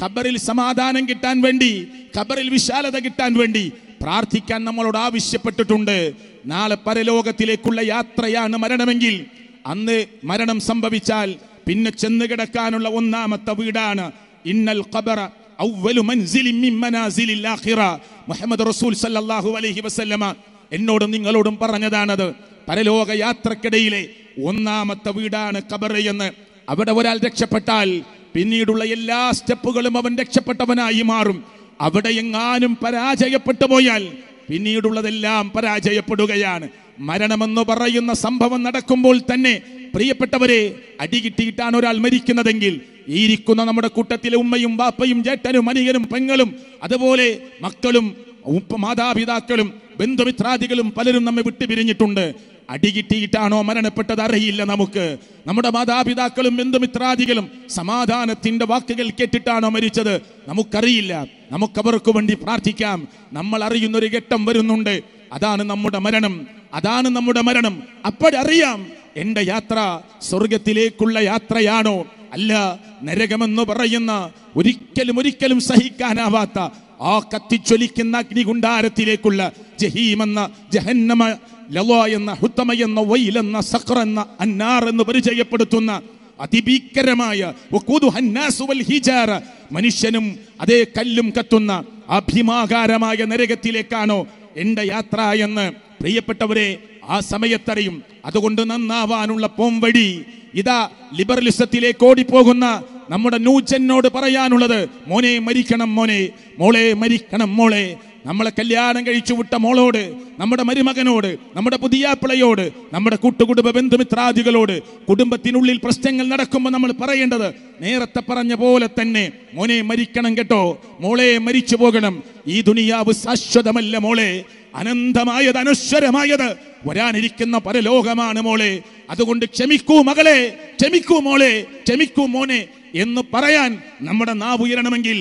ഖബറിൽ സമാധാനം കിട്ടാൻ വേണ്ടി ഖബറിൽ വിശാലത കിട്ടാൻ വേണ്ടി പ്രാർത്ഥിക്കാൻ നമ്മളോട് ആവശ്യപ്പെട്ടിട്ടുണ്ട് നാളെ പരലോകത്തിലേക്കുള്ള യാത്രയാണ് മരണമെങ്കിൽ അന്ന് മരണം സംഭവിച്ചാൽ പിന്നെ ചെന്ന് കിടക്കാനുള്ള ഒന്നാമത്തെ വീടാണ് ഇന്നൽ ഖബറ മുഹമ്മദ് റസൂൽ സല്ലല്ലാഹു അലൈഹി വസല്ലമ എന്നോടും നിങ്ങളോടും പറഞ്ഞതാണത് പരലോക യാത്രക്കിടയിലെ ഒന്നാമത്തെ വീടാണ് ഖബർ എന്ന് അവിടെ ഒരാൾ രക്ഷപ്പെട്ടാൽ പിന്നീടുള്ള എല്ലാ സ്റ്റെപ്പുകളും അവൻ രക്ഷപ്പെട്ടവനായി മാറും അവിടെ എങ്ങാനും പരാജയപ്പെട്ടു പോയാൽ പിന്നീടുള്ളതെല്ലാം പരാജയപ്പെടുകയാണ് മരണമെന്ന് പറയുന്ന സംഭവം നടക്കുമ്പോൾ തന്നെ പ്രിയപ്പെട്ടവരെ അടികിട്ടിയിട്ടാണ് ഒരാൾ മരിക്കുന്നതെങ്കിൽ ഈ ഇരിക്കുന്ന നമ്മുടെ കൂട്ടത്തിലെ ഉമ്മയും വാപ്പയും ചേട്ടനും മനികനും പെങ്ങളും അതുപോലെ മക്കളും ഉപ്പ മാതാപിതാക്കളും ബന്ധുമിത്രാദികളും പലരും നമ്മെ വിട്ടുപിരിഞ്ഞിട്ടുണ്ട് അടികിട്ടിയിട്ടാണോ മരണപ്പെട്ടത് അറിയില്ല നമുക്ക് നമ്മുടെ മാതാപിതാക്കളും ബന്ധുമിത്രാദികളും സമാധാനത്തിന്റെ വാക്കുകൾ കേട്ടിട്ടാണോ മരിച്ചത് നമുക്കറിയില്ല നമുക്കവർക്ക് വേണ്ടി പ്രാർത്ഥിക്കാം നമ്മൾ അറിയുന്നൊരു ഘട്ടം വരുന്നുണ്ട് അതാണ് നമ്മുടെ മരണം അതാണ് നമ്മുടെ മരണം അപ്പോഴറിയാം എന്റെ യാത്ര സ്വർഗത്തിലേക്കുള്ള യാത്രയാണോ അല്ല നരകമെന്ന് പറയുന്ന ഒരിക്കലും ഒരിക്കലും സഹിക്കാനാവാത്ത ആ കത്തിച്ചൊലിക്കുന്ന അഗ്നികുണ്ടാരത്തിലേക്കുള്ള ജഹീമെന്ന ജഹന്നമ ലലോ എന്ന ഹുത്തമ എന്ന വൈലെന്ന എന്ന സഖർ എന്ന അന്നാർ എന്ന് പരിചയപ്പെടുത്തുന്ന അതിഭീകരമായ മനുഷ്യനും അതേ കല്ലും കത്തുന്ന അഭിമാകാരമായ നരകത്തിലേക്കാണോ എൻ്റെ യാത്ര എന്ന് പ്രിയപ്പെട്ടവരെ ആ സമയത്തറിയും അതുകൊണ്ട് നന്നാവാനുള്ള പോംവഴി ഇതാ ലിബറലിസത്തിലേക്ക് ഓടിപ്പോകുന്ന നമ്മുടെ നൂച്ചനോട് പറയാനുള്ളത് മോനെ മരിക്കണം മോനെ മോളെ മരിക്കണം മോളെ നമ്മളെ കല്യാണം കഴിച്ചു വിട്ട മോളോട് നമ്മുടെ മരുമകനോട് നമ്മുടെ പുതിയാപ്പിളയോട് നമ്മുടെ കൂട്ടുകുടുംബ ബന്ധുമിത്രാദികളോട് കുടുംബത്തിനുള്ളിൽ പ്രശ്നങ്ങൾ നടക്കുമ്പോൾ നമ്മൾ പറയേണ്ടത് നേരത്തെ പറഞ്ഞ പോലെ തന്നെ മോനെ മരിക്കണം കേട്ടോ മോളെ മരിച്ചു പോകണം ഈ ദുനിയാവ് ശാശ്വതമല്ല മോളെ അനന്തമായത് അനശ്വരമായത് വരാനിരിക്കുന്ന പരലോകമാണ് മോളെ അതുകൊണ്ട് ക്ഷമിക്കൂ മകളെ ക്ഷമിക്കൂ മോളെ ക്ഷമിക്കൂ മോനെ എന്ന് പറയാൻ നമ്മുടെ നാവ് ഉയരണമെങ്കിൽ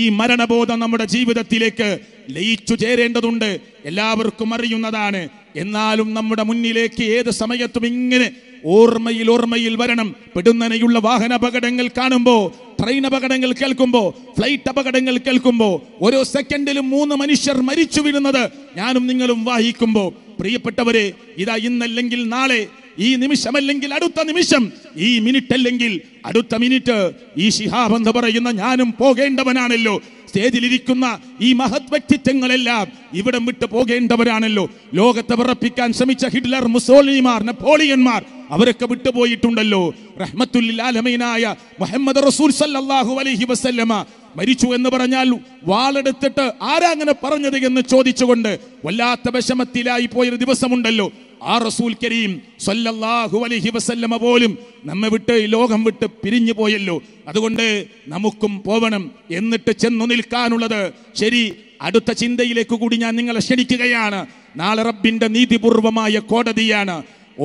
ഈ മരണബോധം നമ്മുടെ ജീവിതത്തിലേക്ക് ലയിച്ചു ചേരേണ്ടതുണ്ട് എല്ലാവർക്കും അറിയുന്നതാണ് എന്നാലും നമ്മുടെ മുന്നിലേക്ക് ഏത് സമയത്തും ഇങ്ങനെ ഓർമ്മയിൽ ഓർമ്മയിൽ വരണം പെടുന്നനെയുള്ള വാഹന അപകടങ്ങൾ കാണുമ്പോൾ ട്രെയിൻ അപകടങ്ങൾ കേൾക്കുമ്പോൾ ഫ്ലൈറ്റ് അപകടങ്ങൾ കേൾക്കുമ്പോൾ ഓരോ സെക്കൻഡിലും മൂന്ന് മനുഷ്യർ മരിച്ചു വീഴുന്നത് ഞാനും നിങ്ങളും വാഹിക്കുമ്പോൾ പ്രിയപ്പെട്ടവരെ ഇതാ ഇന്നല്ലെങ്കിൽ നാളെ ഈ നിമിഷമല്ലെങ്കിൽ അടുത്ത നിമിഷം ഈ മിനിറ്റ് അല്ലെങ്കിൽ അടുത്ത മിനിറ്റ് ഈ ശിഹാബ് എന്ന് പറയുന്ന ഞാനും പോകേണ്ടവനാണല്ലോ സ്റ്റേജിലിരിക്കുന്ന ഈ മഹത് വ്യക്തിത്വങ്ങളെല്ലാം ഇവിടം വിട്ടു പോകേണ്ടവരാണല്ലോ ലോകത്തെ വിറപ്പിക്കാൻ ശ്രമിച്ച ഹിറ്റ്ലർ മുസോലിമാർ നെപ്പോളിയന്മാർ അവരൊക്കെ വിട്ടുപോയിട്ടുണ്ടല്ലോ റഹ്മത്തുല്ലാലമീനായ മുഹമ്മദ് റസൂൽ സല്ലാഹു അലഹി വസല്ലമ മരിച്ചു എന്ന് പറഞ്ഞാൽ വാളെടുത്തിട്ട് ആരാ അങ്ങനെ പറഞ്ഞത് എന്ന് ചോദിച്ചുകൊണ്ട് വല്ലാത്ത വിഷമത്തിലായി പോയൊരു ദിവസമുണ്ടല്ലോ ആ റസൂൽ കരീം സല്ലല്ലാഹു അലൈഹി വസല്ലമ പോലും നമ്മെ വിട്ട് ലോകം വിട്ട് പിരിഞ്ഞു പോയല്ലോ അതുകൊണ്ട് നമുക്കും പോവണം എന്നിട്ട് ചെന്നു നിൽക്കാനുള്ളത് ശരി അടുത്ത ചിന്തയിലേക്ക് കൂടി ഞാൻ നിങ്ങളെ ക്ഷണിക്കുകയാണ് നാളെ റബ്ബിന്റെ നീതിപൂർവമായ കോടതിയാണ്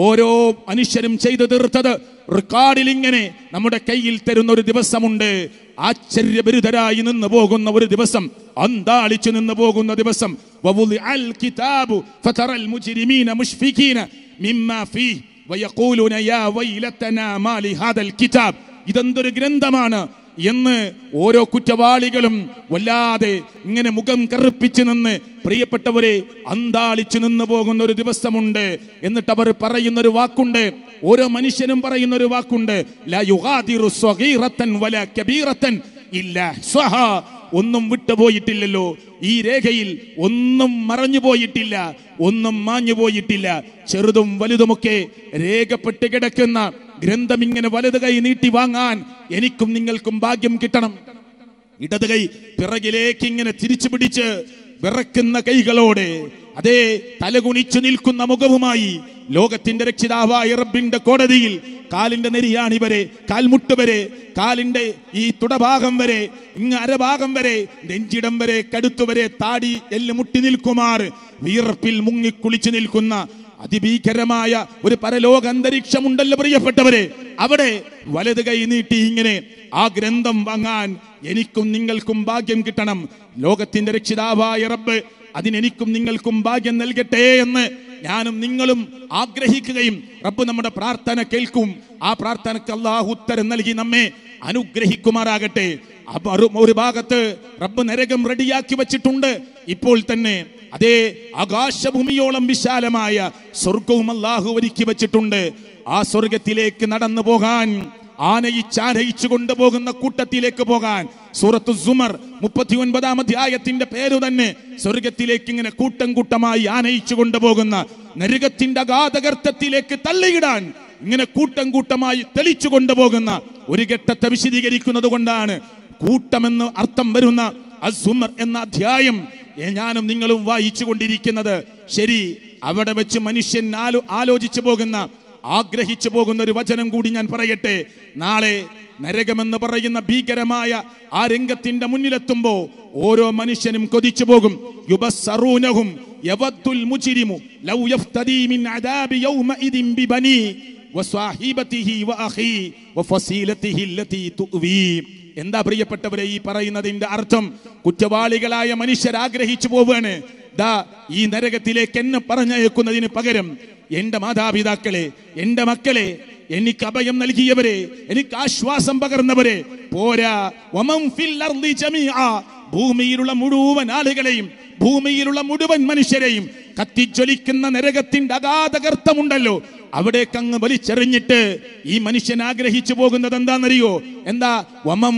ഓരോ മനുഷ്യരും ചെയ്തു തീർത്തത് റെക്കോർഡിൽ ഇങ്ങനെ നമ്മുടെ കയ്യിൽ തരുന്ന ഒരു ദിവസമുണ്ട് ആശ്ചര്യഭരിതരായി നിന്ന് പോകുന്ന ഒരു ദിവസം അന്താളിച്ചു നിന്ന് പോകുന്ന ദിവസം ഇതെന്തൊരു ഗ്രന്ഥമാണ് എന്ന് ഓരോ കുറ്റവാളികളും വല്ലാതെ ഇങ്ങനെ മുഖം കറുപ്പിച്ച് നിന്ന് പ്രിയപ്പെട്ടവരെ അന്താളിച്ചു നിന്ന് പോകുന്ന ഒരു ദിവസമുണ്ട് എന്നിട്ട് അവർ പറയുന്നൊരു വാക്കുണ്ട് ഓരോ മനുഷ്യനും പറയുന്ന ഒരു വാക്കുണ്ട് ഒന്നും വിട്ടുപോയിട്ടില്ലല്ലോ ഈ രേഖയിൽ ഒന്നും മറഞ്ഞു പോയിട്ടില്ല ഒന്നും മാഞ്ഞു പോയിട്ടില്ല ചെറുതും വലുതുമൊക്കെ രേഖപ്പെട്ട് കിടക്കുന്ന ഗ്രന്ഥം ഇങ്ങനെ വലത് കൈ നീട്ടി വാങ്ങാൻ എനിക്കും നിങ്ങൾക്കും ഭാഗ്യം കിട്ടണം ഇടത് കൈ പിറകിലേക്ക് ഇങ്ങനെ തിരിച്ചു പിടിച്ച് വിറക്കുന്ന കൈകളോടെ അതേ തലകുണിച്ചു നിൽക്കുന്ന മുഖവുമായി ലോകത്തിന്റെ രക്ഷിതാവായ റബ്ബിന്റെ കോടതിയിൽ കാലിന്റെ നെരിയാണ് ഇവരെ കാൽമുട്ട് വരെ കാലിന്റെ ഈ തുടഭാഗം വരെ ഇങ്ങ് അരഭാഗം വരെ നെഞ്ചിടം വരെ കടുത്തുവരെ താടി എല്ല് മുട്ടി നിൽക്കുമാർ വീർപ്പിൽ മുങ്ങി കുളിച്ചു നിൽക്കുന്ന അതിഭീകരമായ ഒരു പരലോക അന്തരീക്ഷമുണ്ടല്ലോ പ്രിയപ്പെട്ടവരെ അവിടെ വലത് കൈ നീട്ടി ഇങ്ങനെ ആ ഗ്രന്ഥം വാങ്ങാൻ എനിക്കും നിങ്ങൾക്കും ഭാഗ്യം കിട്ടണം ലോകത്തിന്റെ രക്ഷിതാവായ റബ്ബ് അതിനെനിക്കും നിങ്ങൾക്കും ഭാഗ്യം നൽകട്ടെ എന്ന് ഞാനും നിങ്ങളും ആഗ്രഹിക്കുകയും റബ്ബ് നമ്മുടെ പ്രാർത്ഥന കേൾക്കും ആ പ്രാർത്ഥനക്ക് അള്ളാഹു ഉത്തരം നൽകി നമ്മെ അനുഗ്രഹിക്കുമാറാകട്ടെ ഒരു ഭാഗത്ത് റബ്ബ് നരകം റെഡിയാക്കി വച്ചിട്ടുണ്ട് ഇപ്പോൾ തന്നെ അതേ ആകാശഭൂമിയോളം വിശാലമായ സ്വർഗവും അള്ളാഹു ഒരുക്കി വച്ചിട്ടുണ്ട് ആ സ്വർഗത്തിലേക്ക് നടന്നു പോകാൻ ആനയിച്ചു കൊണ്ടുപോകുന്ന കൂട്ടത്തിലേക്ക് പോകാൻ സൂറത്ത് സുമർ മുപ്പത്തി ഒൻപതാം അധ്യായത്തിന്റെ പേര് തന്നെ സ്വർഗത്തിലേക്ക് ഇങ്ങനെ കൂട്ടം കൂട്ടമായി ആനയിച്ചു കൊണ്ടുപോകുന്ന നരകത്തിന്റെ അഗാധകർത്തത്തിലേക്ക് തള്ളിയിടാൻ ഇങ്ങനെ കൂട്ടം കൂട്ടമായി തെളിച്ചു കൊണ്ടുപോകുന്ന ഒരു ഘട്ടത്തെ വിശദീകരിക്കുന്നത് കൊണ്ടാണ് കൂട്ടമെന്ന് അർത്ഥം വരുന്ന അസുമർ എന്ന അധ്യായം ഞാനും നിങ്ങളും വായിച്ചു കൊണ്ടിരിക്കുന്നത് ശരി അവിടെ വെച്ച് മനുഷ്യൻ ആലോചിച്ചു പോകുന്ന ആഗ്രഹിച്ചു പോകുന്ന ഒരു വചനം കൂടി ഞാൻ പറയട്ടെ നാളെ നരകമെന്ന് പറയുന്ന ഭീകരമായ ആ രംഗത്തിന്റെ മുന്നിലെത്തുമ്പോൾ ഓരോ മനുഷ്യനും കൊതിച്ചു പോകും യുബസറൂനഹും ലൗ യഫ്തദി മിൻ അദാബി ബിബനി വഅഖി എന്താ പ്രിയപ്പെട്ടവരെ ഈ പറയുന്നതിന്റെ അർത്ഥം കുറ്റവാളികളായ മനുഷ്യർ ആഗ്രഹിച്ചു പോവാണ് ദാ ഈ നരകത്തിലേക്ക് എന്നെ പറഞ്ഞയക്കുന്നതിന് പകരം എന്റെ മാതാപിതാക്കളെ എന്റെ മക്കളെ എനിക്ക് അഭയം നൽകിയവരെ എനിക്ക് ആശ്വാസം പകർന്നവരെ പോരാ ഭൂമിയിലുള്ള മുഴുവൻ ആളുകളെയും ഭൂമിയിലുള്ള മുഴുവൻ മനുഷ്യരെയും കത്തിജ്വലിക്കുന്ന നരകത്തിന്റെ അഗാധകർത്തമുണ്ടല്ലോ അവിടേക്ക് അങ്ങ് വലിച്ചെറിഞ്ഞിട്ട് ഈ മനുഷ്യൻ ആഗ്രഹിച്ചു പോകുന്നത് എന്താണെന്നറിയോ എന്താ വമം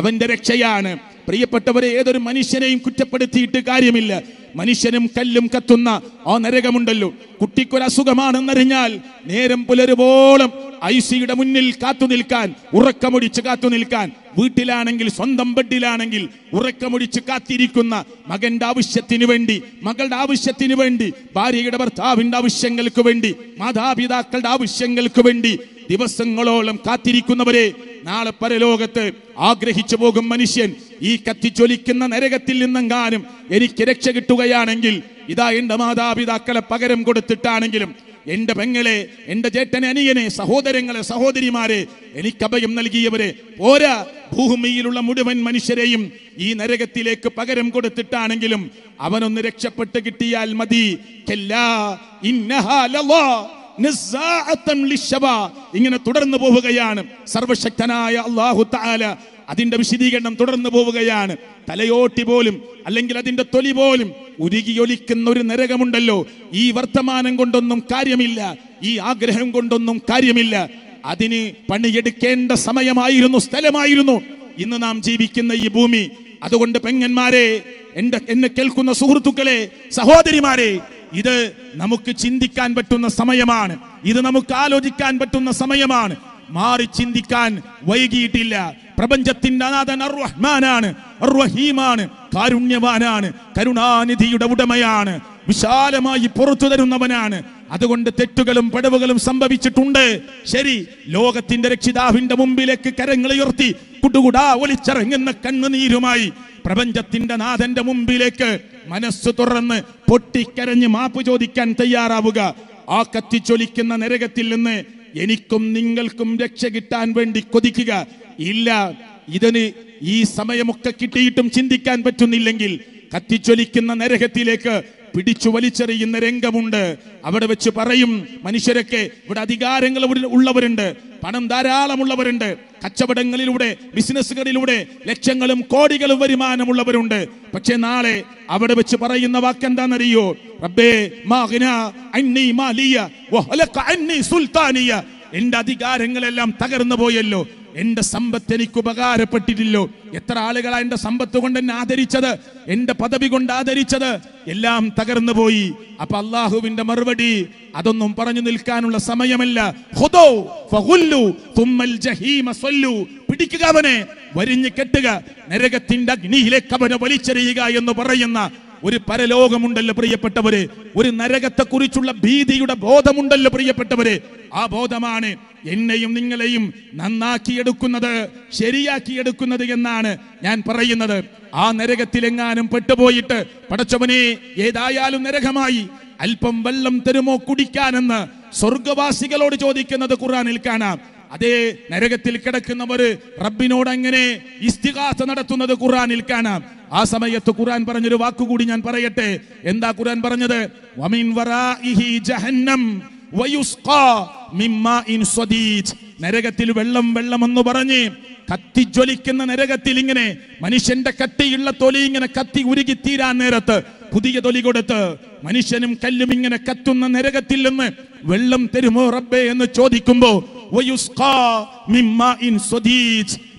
അവന്റെ രക്ഷയാണ് പ്രിയപ്പെട്ടവരെ ഏതൊരു മനുഷ്യനെയും കുറ്റപ്പെടുത്തിയിട്ട് കാര്യമില്ല മനുഷ്യനും കല്ലും കത്തുന്ന ആ നരകമുണ്ടല്ലോ കുട്ടിക്കൊരസുഖമാണെന്നറിഞ്ഞാൽ നേരം പുലരുവോളം ഐസിയുടെ മുന്നിൽ കാത്തു നിൽക്കാൻ ഉറക്കമൊടിച്ച് കാത്തു നിൽക്കാൻ വീട്ടിലാണെങ്കിൽ സ്വന്തം ബെഡിലാണെങ്കിൽ ഉറക്കമൊടിച്ച് കാത്തിരിക്കുന്ന മകന്റെ ആവശ്യത്തിന് വേണ്ടി മകളുടെ ആവശ്യത്തിന് വേണ്ടി ഭാര്യയുടെ ഭർത്താവിന്റെ ആവശ്യങ്ങൾക്ക് വേണ്ടി മാതാപിതാക്കളുടെ ആവശ്യങ്ങൾക്ക് വേണ്ടി ദിവസങ്ങളോളം കാത്തിരിക്കുന്നവരെ നാളെ പരലോകത്ത് ആഗ്രഹിച്ചു പോകും മനുഷ്യൻ ഈ കത്തിച്ചൊലിക്കുന്ന നരകത്തിൽ നിന്നെങ്കാനും എനിക്ക് രക്ഷ കിട്ടുകയാണെങ്കിൽ ഇതാ എൻ്റെ മാതാപിതാക്കളെ പകരം കൊടുത്തിട്ടാണെങ്കിലും എൻ്റെ പെങ്ങളെ എൻ്റെ ചേട്ടനെ അനിയനെ സഹോദരങ്ങളെ സഹോദരിമാരെ എനിക്ക് അഭയം നൽകിയവരെ പോരാ ഭൂമിയിലുള്ള മുഴുവൻ മനുഷ്യരെയും ഈ നരകത്തിലേക്ക് പകരം കൊടുത്തിട്ടാണെങ്കിലും അവനൊന്ന് രക്ഷപ്പെട്ട് കിട്ടിയാൽ മതി ഇങ്ങനെ തുടർന്നു പോവുകയാണ് സർവശക്തനായ അള്ളാഹു താല അതിന്റെ വിശദീകരണം തുടർന്നു പോവുകയാണ് തലയോട്ടി പോലും അല്ലെങ്കിൽ അതിന്റെ തൊലി പോലും ഉരുകിയൊലിക്കുന്ന ഒരു നരകമുണ്ടല്ലോ ഈ വർത്തമാനം കൊണ്ടൊന്നും കാര്യമില്ല ഈ ആഗ്രഹം കൊണ്ടൊന്നും കാര്യമില്ല അതിന് പണിയെടുക്കേണ്ട സമയമായിരുന്നു സ്ഥലമായിരുന്നു ഇന്ന് നാം ജീവിക്കുന്ന ഈ ഭൂമി അതുകൊണ്ട് പെങ്ങന്മാരെ എന്റെ എന്നെ കേൾക്കുന്ന സുഹൃത്തുക്കളെ സഹോദരിമാരെ ഇത് നമുക്ക് ചിന്തിക്കാൻ പറ്റുന്ന സമയമാണ് ഇത് നമുക്ക് ആലോചിക്കാൻ പറ്റുന്ന സമയമാണ് മാറി ചിന്തിക്കാൻ വൈകിയിട്ടില്ല പ്രപഞ്ചത്തിന്റെ അനാഥൻ അർവഹ്മാനാണ് അർവഹീമാണ് കാരുണ്യവാനാണ് കരുണാനിധിയുടെ ഉടമയാണ് വിശാലമായി പുറത്തു തരുന്നവനാണ് അതുകൊണ്ട് തെറ്റുകളും പിടവുകളും സംഭവിച്ചിട്ടുണ്ട് ശരി ലോകത്തിന്റെ രക്ഷിതാവിന്റെ മുമ്പിലേക്ക് ഉയർത്തി കുടുകുടാ ഒലിച്ചിറങ്ങുന്ന കണ്ണുനീരുമായി പ്രപഞ്ചത്തിന്റെ നാഥന്റെ മുമ്പിലേക്ക് മനസ്സ് തുറന്ന് പൊട്ടിക്കരഞ്ഞ് മാപ്പ് ചോദിക്കാൻ തയ്യാറാവുക ആ കത്തിച്ചൊലിക്കുന്ന നരകത്തിൽ നിന്ന് എനിക്കും നിങ്ങൾക്കും രക്ഷ കിട്ടാൻ വേണ്ടി കൊതിക്കുക ഇല്ല ഇതിന് ഈ സമയമൊക്കെ കിട്ടിയിട്ടും ചിന്തിക്കാൻ പറ്റുന്നില്ലെങ്കിൽ കത്തിച്ചൊലിക്കുന്ന നരകത്തിലേക്ക് പിടിച്ചു വലിച്ചെറിയുന്ന രംഗമുണ്ട് അവിടെ വെച്ച് പറയും മനുഷ്യരൊക്കെ ഇവിടെ അധികാരങ്ങൾ ഉള്ളവരുണ്ട് പണം ധാരാളമുള്ളവരുണ്ട് കച്ചവടങ്ങളിലൂടെ ബിസിനസ്സുകളിലൂടെ ലക്ഷങ്ങളും കോടികളും വരുമാനമുള്ളവരുണ്ട് പക്ഷെ നാളെ അവിടെ വെച്ച് പറയുന്ന വാക്ക് എന്താണെന്നറിയോ റബ്ബേ മാലിയ സുൽത്താനിയ എന്റെ അധികാരങ്ങളെല്ലാം തകർന്നു പോയല്ലോ എന്റെ സമ്പത്ത് എനിക്ക് ഉപകാരപ്പെട്ടിട്ടില്ലോ എത്ര ആളുകളാ എന്റെ സമ്പത്ത് കൊണ്ട് എന്നെ ആദരിച്ചത് എന്റെ പദവി കൊണ്ട് ആദരിച്ചത് എല്ലാം തകർന്നു പോയി അപ്പൊ അള്ളാഹുവിന്റെ മറുപടി അതൊന്നും പറഞ്ഞു നിൽക്കാനുള്ള സമയമല്ല പിടിക്കുക അവനെ വരിഞ്ഞു കെട്ടുക നരകത്തിന്റെ അഗ്നിയിലേക്ക് അവനെ വലിച്ചെറിയുക എന്ന് പറയുന്ന ഒരു പരലോകമുണ്ടല്ലോ പ്രിയപ്പെട്ടവര് ഒരു കുറിച്ചുള്ള ഭീതിയുടെ ബോധമുണ്ടല്ലോ പ്രിയപ്പെട്ടവര് ആ ബോധമാണ് എന്നെയും നിങ്ങളെയും നന്നാക്കിയെടുക്കുന്നത് ശരിയാക്കിയെടുക്കുന്നത് എന്നാണ് ഞാൻ പറയുന്നത് ആ നരകത്തിലെങ്ങാനും പെട്ടുപോയിട്ട് പടച്ചവനെ ഏതായാലും നരകമായി അല്പം വെള്ളം തരുമോ കുടിക്കാനെന്ന് സ്വർഗവാസികളോട് ചോദിക്കുന്നത് ഖുറാനിൽ കാണാം അതേ നരകത്തിൽ കിടക്കുന്നവർ റബ്ബിനോട് അങ്ങനെ ഇസ്തികാസ നടത്തുന്നത് ഖുർആനിൽ കാണാം ആ സമയത്ത് ഖുർആൻ പറഞ്ഞൊരു വാക്കുകൂടി ഞാൻ പറയട്ടെ എന്താ ഖുർആൻ പറഞ്ഞത് വമിൻ വറാഇഹി ജഹന്നം നരകത്തിൽ വെള്ളം വെള്ളം എന്ന് പറഞ്ഞ് കത്തിജ്വലിക്കുന്ന നരകത്തിൽ ഇങ്ങനെ മനുഷ്യന്റെ കട്ടിയുള്ള തൊലി ഇങ്ങനെ കത്തി ഉരുകി തീരാൻ നേരത്ത് പുതിയ തൊലി കൊടുത്ത് മനുഷ്യനും കല്ലും ഇങ്ങനെ കത്തുന്ന നരകത്തിൽ നിന്ന് വെള്ളം തരുമോ റബ്ബേ എന്ന് ചോദിക്കുമ്പോൾ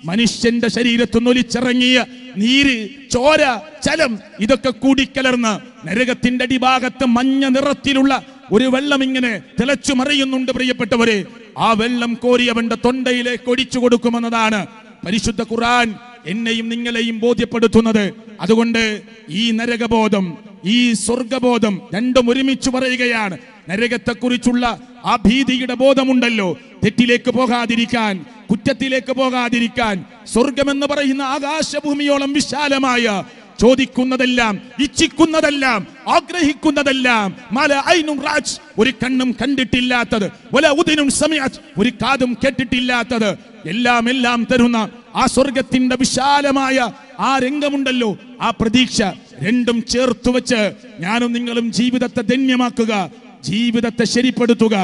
മനുഷ്യന്റെ ശരീരത്തു നൊലിച്ചിറങ്ങിയ നീര് ചോര ചലം ഇതൊക്കെ കൂടിക്കലർന്ന് നരകത്തിന്റെ അടിഭാഗത്ത് മഞ്ഞ നിറത്തിലുള്ള ഒരു വെള്ളം ഇങ്ങനെ തിളച്ചു മറിയുന്നുണ്ട് പ്രിയപ്പെട്ടവരെ ആ വെള്ളം കോരിയവന്റെ തൊണ്ടയിലേക്ക് ഒടിച്ചു കൊടുക്കുമെന്നതാണ് പരിശുദ്ധ ഖുറാൻ എന്നെയും നിങ്ങളെയും ബോധ്യപ്പെടുത്തുന്നത് അതുകൊണ്ട് ഈ നരകബോധം ഈ സ്വർഗബോധം രണ്ടും ഒരുമിച്ച് പറയുകയാണ് നരകത്തെക്കുറിച്ചുള്ള ആ ഭീതിയുടെ ബോധമുണ്ടല്ലോ തെറ്റിലേക്ക് പോകാതിരിക്കാൻ കുറ്റത്തിലേക്ക് പോകാതിരിക്കാൻ സ്വർഗമെന്ന് പറയുന്ന ആകാശഭൂമിയോളം വിശാലമായ ചോദിക്കുന്നതെല്ലാം ഇച്ഛിക്കുന്നതെല്ലാം ആഗ്രഹിക്കുന്നതെല്ലാം മല ഐനും റാജ് ഒരു കണ്ണും കണ്ടിട്ടില്ലാത്തത് വല ഉദിനും സമയാജ് ഒരു കാതും കേട്ടിട്ടില്ലാത്തത് എല്ലാം എല്ലാം തരുന്ന ആ സ്വർഗത്തിന്റെ വിശാലമായ ആ രംഗമുണ്ടല്ലോ ആ പ്രതീക്ഷ രണ്ടും ചേർത്തു വെച്ച് ഞാനും നിങ്ങളും ജീവിതത്തെ ധന്യമാക്കുക ജീവിതത്തെ ശരിപ്പെടുത്തുക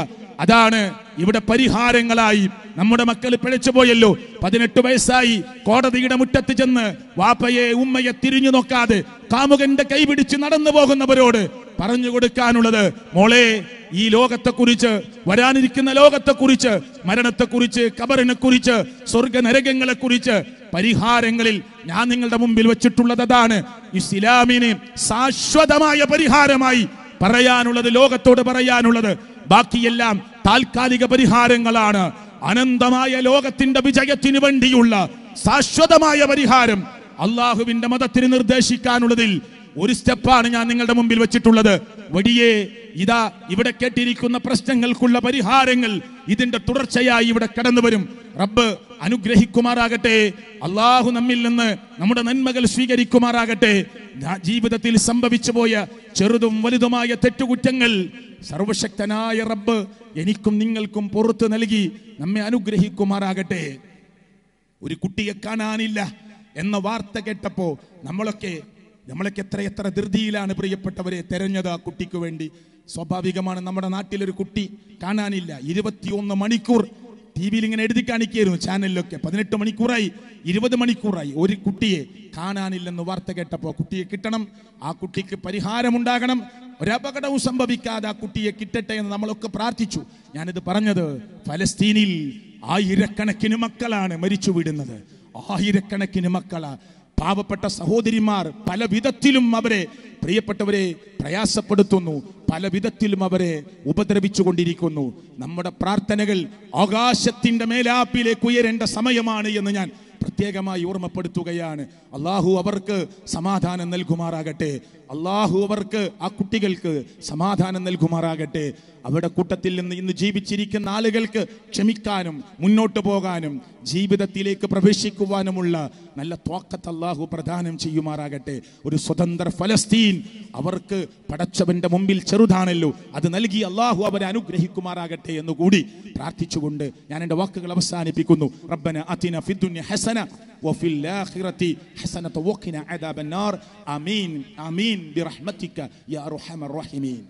അതാണ് ഇവിടെ പരിഹാരങ്ങളായി നമ്മുടെ മക്കൾ പിഴച്ചു പോയല്ലോ പതിനെട്ട് വയസ്സായി കോടതിയുടെ മുറ്റത്ത് ചെന്ന് വാപ്പയെ ഉമ്മയെ തിരിഞ്ഞു നോക്കാതെ കാമുകന്റെ കൈപിടിച്ച് നടന്നു പോകുന്നവരോട് പറഞ്ഞു കൊടുക്കാനുള്ളത് മോളെ ഈ ലോകത്തെക്കുറിച്ച് വരാനിരിക്കുന്ന ലോകത്തെക്കുറിച്ച് മരണത്തെക്കുറിച്ച് കബറിനെ കുറിച്ച് സ്വർഗ നരകങ്ങളെ കുറിച്ച് പരിഹാരങ്ങളിൽ ഞാൻ നിങ്ങളുടെ മുമ്പിൽ വെച്ചിട്ടുള്ളത് അതാണ് ഇസ്ലാമിന് ശാശ്വതമായ പരിഹാരമായി പറയാനുള്ളത് ലോകത്തോട് പറയാനുള്ളത് ബാക്കിയെല്ലാം താൽക്കാലിക പരിഹാരങ്ങളാണ് അനന്തമായ ലോകത്തിന്റെ വിജയത്തിനു വേണ്ടിയുള്ള ശാശ്വതമായ പരിഹാരം അള്ളാഹുവിന്റെ മതത്തിന് നിർദ്ദേശിക്കാനുള്ളതിൽ ഒരു സ്റ്റെപ്പാണ് ഞാൻ നിങ്ങളുടെ മുമ്പിൽ വെച്ചിട്ടുള്ളത് വടിയേ ഇതാ ഇവിടെ കേട്ടിരിക്കുന്ന പ്രശ്നങ്ങൾക്കുള്ള പരിഹാരങ്ങൾ ഇതിന്റെ തുടർച്ചയായി ഇവിടെ കടന്നു വരും റബ്ബ് അനുഗ്രഹിക്കുമാറാകട്ടെ അള്ളാഹു നമ്മിൽ നിന്ന് നമ്മുടെ നന്മകൾ സ്വീകരിക്കുമാറാകട്ടെ ജീവിതത്തിൽ സംഭവിച്ചു പോയ ചെറുതും വലുതുമായ തെറ്റുകുറ്റങ്ങൾ സർവശക്തനായ റബ്ബ് എനിക്കും നിങ്ങൾക്കും പുറത്തു നൽകി നമ്മെ അനുഗ്രഹിക്കുമാറാകട്ടെ ഒരു കുട്ടിയെ കാണാനില്ല എന്ന വാർത്ത കേട്ടപ്പോൾ നമ്മളൊക്കെ നമ്മളൊക്കെ എത്ര എത്ര ധൃതിയിലാണ് പ്രിയപ്പെട്ടവരെ തെരഞ്ഞത് ആ കുട്ടിക്ക് വേണ്ടി സ്വാഭാവികമാണ് നമ്മുടെ നാട്ടിലൊരു കുട്ടി കാണാനില്ല ഇരുപത്തിയൊന്ന് മണിക്കൂർ ടി വിയിൽ ഇങ്ങനെ എഴുതി കാണിക്കായിരുന്നു ചാനലിലൊക്കെ പതിനെട്ട് മണിക്കൂറായി ഇരുപത് മണിക്കൂറായി ഒരു കുട്ടിയെ കാണാനില്ലെന്ന് വാർത്ത കേട്ടപ്പോൾ കുട്ടിയെ കിട്ടണം ആ കുട്ടിക്ക് പരിഹാരമുണ്ടാകണം ഒരപകടവും സംഭവിക്കാതെ ആ കുട്ടിയെ കിട്ടട്ടെ എന്ന് നമ്മളൊക്കെ പ്രാർത്ഥിച്ചു ഞാനിത് പറഞ്ഞത് ഫലസ്തീനിൽ ആയിരക്കണക്കിന് മക്കളാണ് മരിച്ചു വിടുന്നത് ആയിരക്കണക്കിന് മക്കളാണ് പാവപ്പെട്ട സഹോദരിമാർ പല വിധത്തിലും അവരെ പ്രിയപ്പെട്ടവരെ പ്രയാസപ്പെടുത്തുന്നു പല വിധത്തിലും അവരെ ഉപദ്രവിച്ചുകൊണ്ടിരിക്കുന്നു നമ്മുടെ പ്രാർത്ഥനകൾ ആകാശത്തിന്റെ മേലാപ്പിലേക്ക് ഉയരേണ്ട സമയമാണ് എന്ന് ഞാൻ പ്രത്യേകമായി ഓർമ്മപ്പെടുത്തുകയാണ് അള്ളാഹു അവർക്ക് സമാധാനം നൽകുമാറാകട്ടെ അള്ളാഹു അവർക്ക് ആ കുട്ടികൾക്ക് സമാധാനം നൽകുമാറാകട്ടെ അവരുടെ കൂട്ടത്തിൽ നിന്ന് ഇന്ന് ജീവിച്ചിരിക്കുന്ന ആളുകൾക്ക് ക്ഷമിക്കാനും മുന്നോട്ട് പോകാനും ജീവിതത്തിലേക്ക് പ്രവേശിക്കുവാനുമുള്ള നല്ല തോക്കത്ത് അള്ളാഹു പ്രദാനം ചെയ്യുമാറാകട്ടെ ഒരു സ്വതന്ത്ര ഫലസ്തീൻ അവർക്ക് പടച്ചവന്റെ മുമ്പിൽ ചെറുതാണല്ലോ അത് നൽകി അള്ളാഹു അവരെ അനുഗ്രഹിക്കുമാറാകട്ടെ എന്ന് കൂടി പ്രാർത്ഥിച്ചുകൊണ്ട് ഞാൻ എൻ്റെ വാക്കുകൾ അവസാനിപ്പിക്കുന്നു റബ്ബന അതിന ഫിദ്ദുന്യ ഹസന വഫിൽ ആഖിറതി ഹസനത وقنا അദാബന്നാർ ആമീൻ ആമീൻ ബിറഹ്മതിക യാ റഹമർ റഹീമീൻ